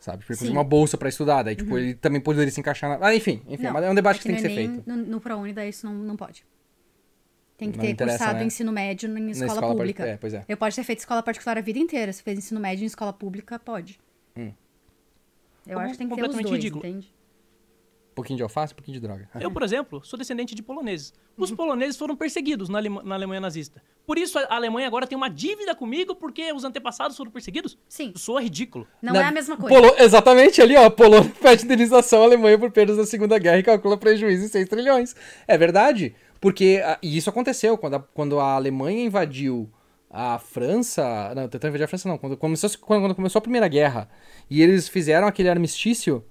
Sabe? Porque tipo, ele conseguiu uma bolsa para estudar, daí, tipo, uhum. ele também poderia se encaixar na... Ah, enfim, enfim, não, mas é um debate é que tem que ser é feito. No, no ProUni, daí isso não, não pode. Tem que não ter cursado né? ensino médio em escola, escola pública. Part... É, pois é. Eu posso ter feito escola particular a vida inteira. Se fez ensino médio em escola pública, pode. Hum. Eu Como acho que tem que ter os dois, ridículo. entende? Um pouquinho de alface, um pouquinho de droga. Eu, por exemplo, sou descendente de poloneses. Os uhum. poloneses foram perseguidos na, Alema... na, Alemanha nazista. Por isso a Alemanha agora tem uma dívida comigo porque os antepassados foram perseguidos? Sim. Sou é ridículo. Não na... é a mesma coisa. Polo... Exatamente ali, ó. Polônia pede indenização à Alemanha por perdas da Segunda Guerra e calcula prejuízo em 6 trilhões. É verdade. Porque, ah, e isso aconteceu, quando a, quando a Alemanha invadiu a França. Não, tentou invadir a França não. Quando começou, quando começou a Primeira Guerra e eles fizeram aquele armistício,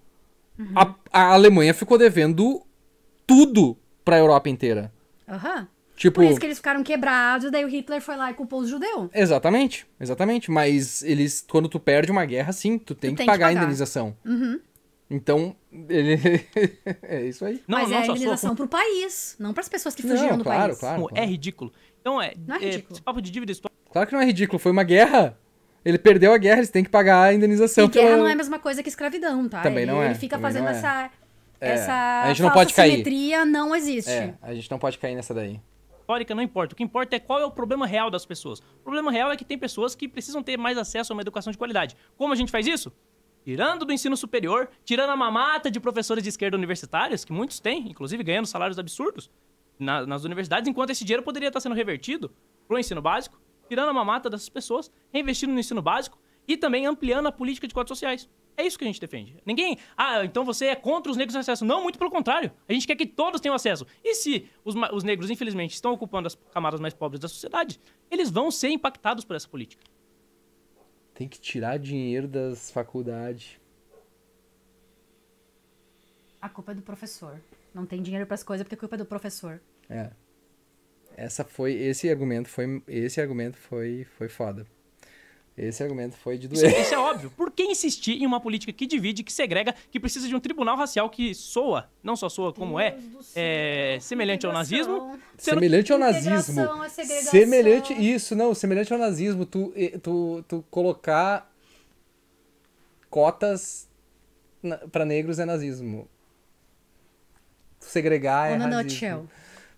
uhum. a, a, Alemanha ficou devendo tudo pra Europa inteira. Aham. Uhum. Tipo, Por isso que eles ficaram quebrados, daí o Hitler foi lá e culpou os judeus. Exatamente, exatamente. Mas eles, quando tu perde uma guerra, sim, tu tem, tu que, tem pagar que pagar a indenização. Uhum. Então, ele. é isso aí. Não, Mas não é a indenização para o país, não para as pessoas que fugiram não, do país. Claro, é claro. É ridículo. Então, é. Não é, é ridículo. esse papo de dívida histórica. Claro que não é ridículo, foi uma guerra. Ele perdeu a guerra, eles têm que pagar a indenização. E guerra pela... não é a mesma coisa que escravidão, tá? Também ele, não é. Ele fica Também fazendo é. essa. É. Essa a gente não pode cair. simetria não existe. É, a gente não pode cair nessa daí. Histórica não importa. O que importa é qual é o problema real das pessoas. O problema real é que tem pessoas que precisam ter mais acesso a uma educação de qualidade. Como a gente faz isso? tirando do ensino superior, tirando a mamata de professores de esquerda universitários, que muitos têm, inclusive ganhando salários absurdos na, nas universidades, enquanto esse dinheiro poderia estar sendo revertido para o ensino básico, tirando a mamata dessas pessoas, reinvestindo no ensino básico e também ampliando a política de cotas sociais. É isso que a gente defende. Ninguém. Ah, então você é contra os negros no acesso. Não, muito pelo contrário. A gente quer que todos tenham acesso. E se os, os negros, infelizmente, estão ocupando as camadas mais pobres da sociedade, eles vão ser impactados por essa política. Tem que tirar dinheiro das faculdades. A culpa é do professor. Não tem dinheiro para as coisas porque a culpa é do professor. É. Essa foi esse argumento foi esse argumento foi foi foda. Esse argumento foi de é- doer. Isso, isso, é óbvio. Por que insistir em uma política que divide, que segrega, que precisa de um tribunal racial que soa, não só soa como é, é, semelhante ao nazismo? Semelhante ao nazismo. Semelhante, isso, não, semelhante ao nazismo. Tu, tu, tu colocar cotas para negros é nazismo. Tu segregar é nazismo.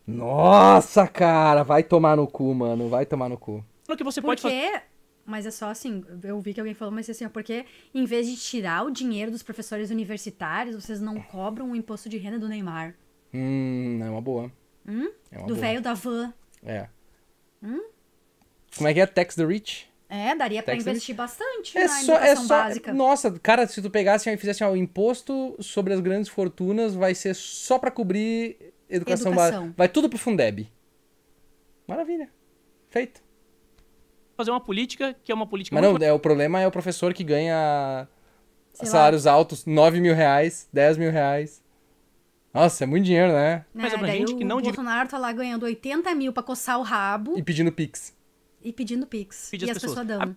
Nossa, cara, vai tomar no cu, mano, vai tomar no cu. O que você pode Porque... fazer mas é só assim, eu vi que alguém falou, mas é assim, porque em vez de tirar o dinheiro dos professores universitários, vocês não cobram o imposto de renda do Neymar. Hum, é uma boa. Hum? É uma do velho da van. É. Hum? Como é que é? Tax the Rich? É, daria para investir bastante é na só, é só, básica. Nossa, cara, se tu pegasse e fizesse ó, o imposto sobre as grandes fortunas, vai ser só para cobrir educação, educação. básica. Vai tudo pro Fundeb. Maravilha. Feito fazer uma política que é uma política. Mas não, é, o problema é o professor que ganha Sei salários lá. altos, 9 mil reais, 10 mil reais. Nossa, é muito dinheiro, né? né Mas é pra gente que não... O Bolsonaro tá lá ganhando 80 mil pra coçar o rabo. E pedindo pix. E pedindo pix. Pedi e as, as pessoas, pessoas dando. A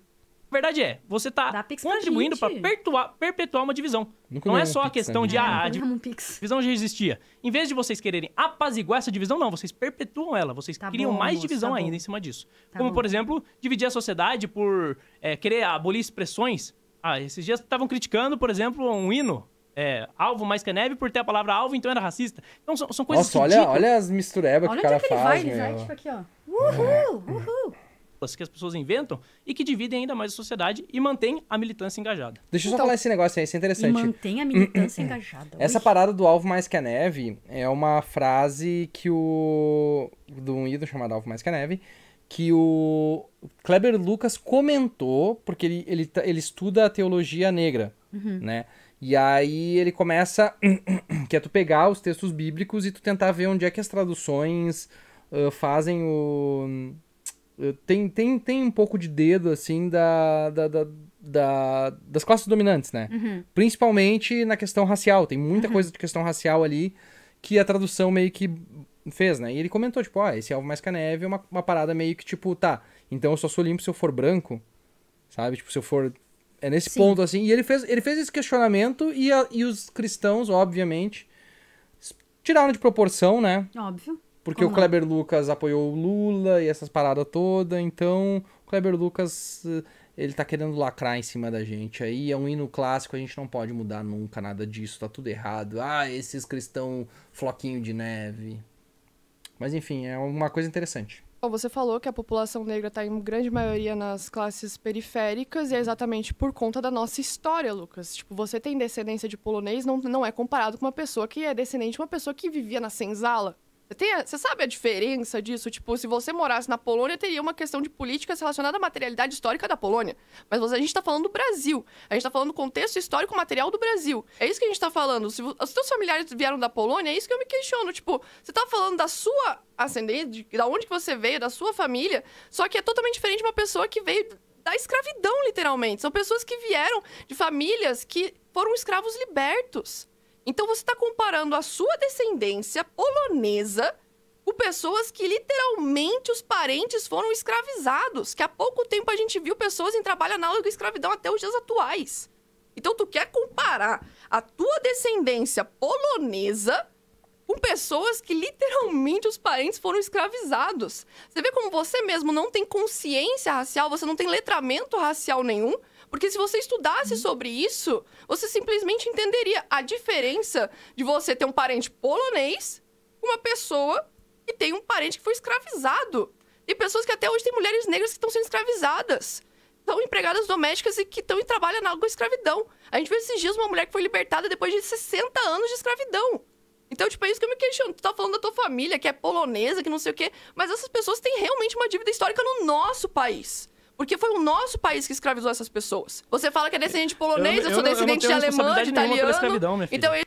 verdade é, você está contribuindo para perpetuar, perpetuar, uma divisão. Nunca não é só a questão de. Ah, a divisão já existia. Em vez de vocês quererem apaziguar essa divisão, não, vocês perpetuam ela, vocês tá criam bom, mais moço, divisão tá ainda em cima disso. Tá Como, bom. por exemplo, dividir a sociedade por é, querer abolir expressões. Ah, esses dias estavam criticando, por exemplo, um hino é, alvo mais que a neve por ter a palavra alvo, então era racista. Então são, são coisas Nossa, olha, olha as misturebas que o cara é faz, vai, Né? Tipo aqui, ó. Uhul, uhul que as pessoas inventam e que dividem ainda mais a sociedade e mantém a militância engajada. Deixa eu só então, falar esse negócio aí, isso é interessante. mantém a militância engajada. Essa parada do alvo mais que a neve é uma frase que o. do um ídolo chamado Alvo Mais que a Neve, que o Kleber Lucas comentou, porque ele, ele, ele estuda a teologia negra, uhum. né? E aí ele começa, que é tu pegar os textos bíblicos e tu tentar ver onde é que as traduções uh, fazem o, eh, tem, tem, tem um pouco de dedo, assim, da, da, da, da das classes dominantes, né? Uhum. Principalmente na questão racial. Tem muita uhum. coisa de questão racial ali que a tradução meio que fez, né? E ele comentou, tipo, ó, ah, esse alvo mais Neve é uma, uma parada meio que, tipo, tá, então eu só sou limpo se eu for branco, sabe? Tipo, se eu for... É nesse Sim. ponto, assim. E ele fez, ele fez esse questionamento e, a, e os cristãos, obviamente, tiraram de proporção, né? Óbvio porque uhum. o Kleber Lucas apoiou o Lula e essas paradas todas, então o Kleber Lucas eh, ele tá querendo lacrar em cima da gente. Aí é um hino clássico, a gente não pode mudar nunca nada disso, tá tudo errado. Ah, esses cristão floquinho de neve. Mas enfim, é uma coisa interessante. Você falou que a população negra está em grande maioria nas classes periféricas e é exatamente por conta da nossa história, Lucas. Tipo, você tem descendência de polonês, não, não é comparado com uma pessoa que é descendente de uma pessoa que vivia na senzala. Tem, você sabe a diferença disso? Tipo, se você morasse na Polônia, teria uma questão de políticas relacionada à materialidade histórica da Polônia. Mas a gente está falando do Brasil. A gente está falando do contexto histórico material do Brasil. É isso que a gente está falando. Se os seus familiares vieram da Polônia, é isso que eu me questiono. Tipo, você está falando da sua ascendência, da onde que você veio, da sua família, só que é totalmente diferente de uma pessoa que veio da escravidão, literalmente. São pessoas que vieram de famílias que foram escravos libertos. Então você está comparando a sua descendência polonesa com pessoas que literalmente os parentes foram escravizados, que há pouco tempo a gente viu pessoas em trabalho análogo à escravidão até os dias atuais. Então tu quer comparar a tua descendência polonesa com pessoas que literalmente os parentes foram escravizados. Você vê como você mesmo não tem consciência racial, você não tem letramento racial nenhum, porque se você estudasse uhum. sobre isso, você simplesmente entenderia a diferença de você ter um parente polonês, uma pessoa que tem um parente que foi escravizado. Tem pessoas que até hoje têm mulheres negras que estão sendo escravizadas. São empregadas domésticas e que estão em trabalho análogo à escravidão. A gente vê esses dias uma mulher que foi libertada depois de 60 anos de escravidão. Então, tipo, é isso que eu me questiono. Tu tá falando da tua família, que é polonesa, que não sei o quê, mas essas pessoas têm realmente uma dívida histórica no nosso país. Porque foi o nosso país que escravizou essas pessoas. Você fala que é descendente polonês, eu, eu, sou descendente eu de alemã, de italiano. Então é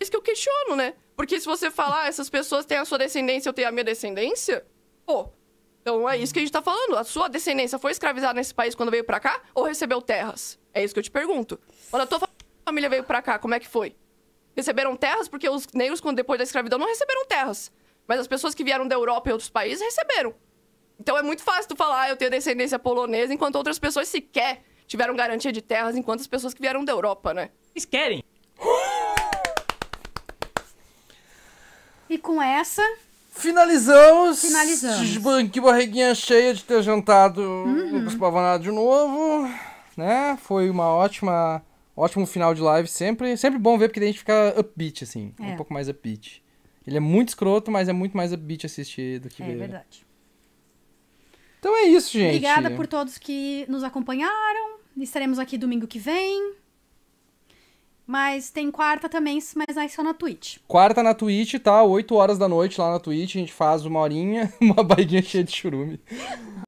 isso que eu questiono, né? Porque se você falar, essas pessoas têm a sua descendência, eu tenho a minha descendência, pô. Então é isso que a gente tá falando. A sua descendência foi escravizada nesse país quando veio para cá ou recebeu terras? É isso que eu te pergunto. Quando a tua família veio para cá, como é que foi? Receberam terras porque os negros, depois da escravidão, não receberam terras. Mas as pessoas que vieram da Europa e outros países receberam. Então é muito fácil tu falar, ah, eu tenho descendência polonesa, enquanto outras pessoas sequer tiveram garantia de terras, enquanto as pessoas que vieram da Europa, né? Eles querem? E com essa. Finalizamos! Finalizamos. Que barriguinha cheia de ter jantado uhum. Lucas Pavanato de novo. Né? Foi uma ótima. Ótimo final de live sempre. Sempre bom ver, porque daí a gente fica upbeat, assim. É. Um pouco mais upbeat. Ele é muito escroto, mas é muito mais upbeat assistir do que é, ver. É verdade. Então é isso, gente. Obrigada por todos que nos acompanharam. Estaremos aqui domingo que vem. Mas tem quarta também, mas aí é só na Twitch. Quarta na Twitch, tá? 8 horas da noite lá na Twitch. A gente faz uma horinha, uma barriguinha cheia de churume.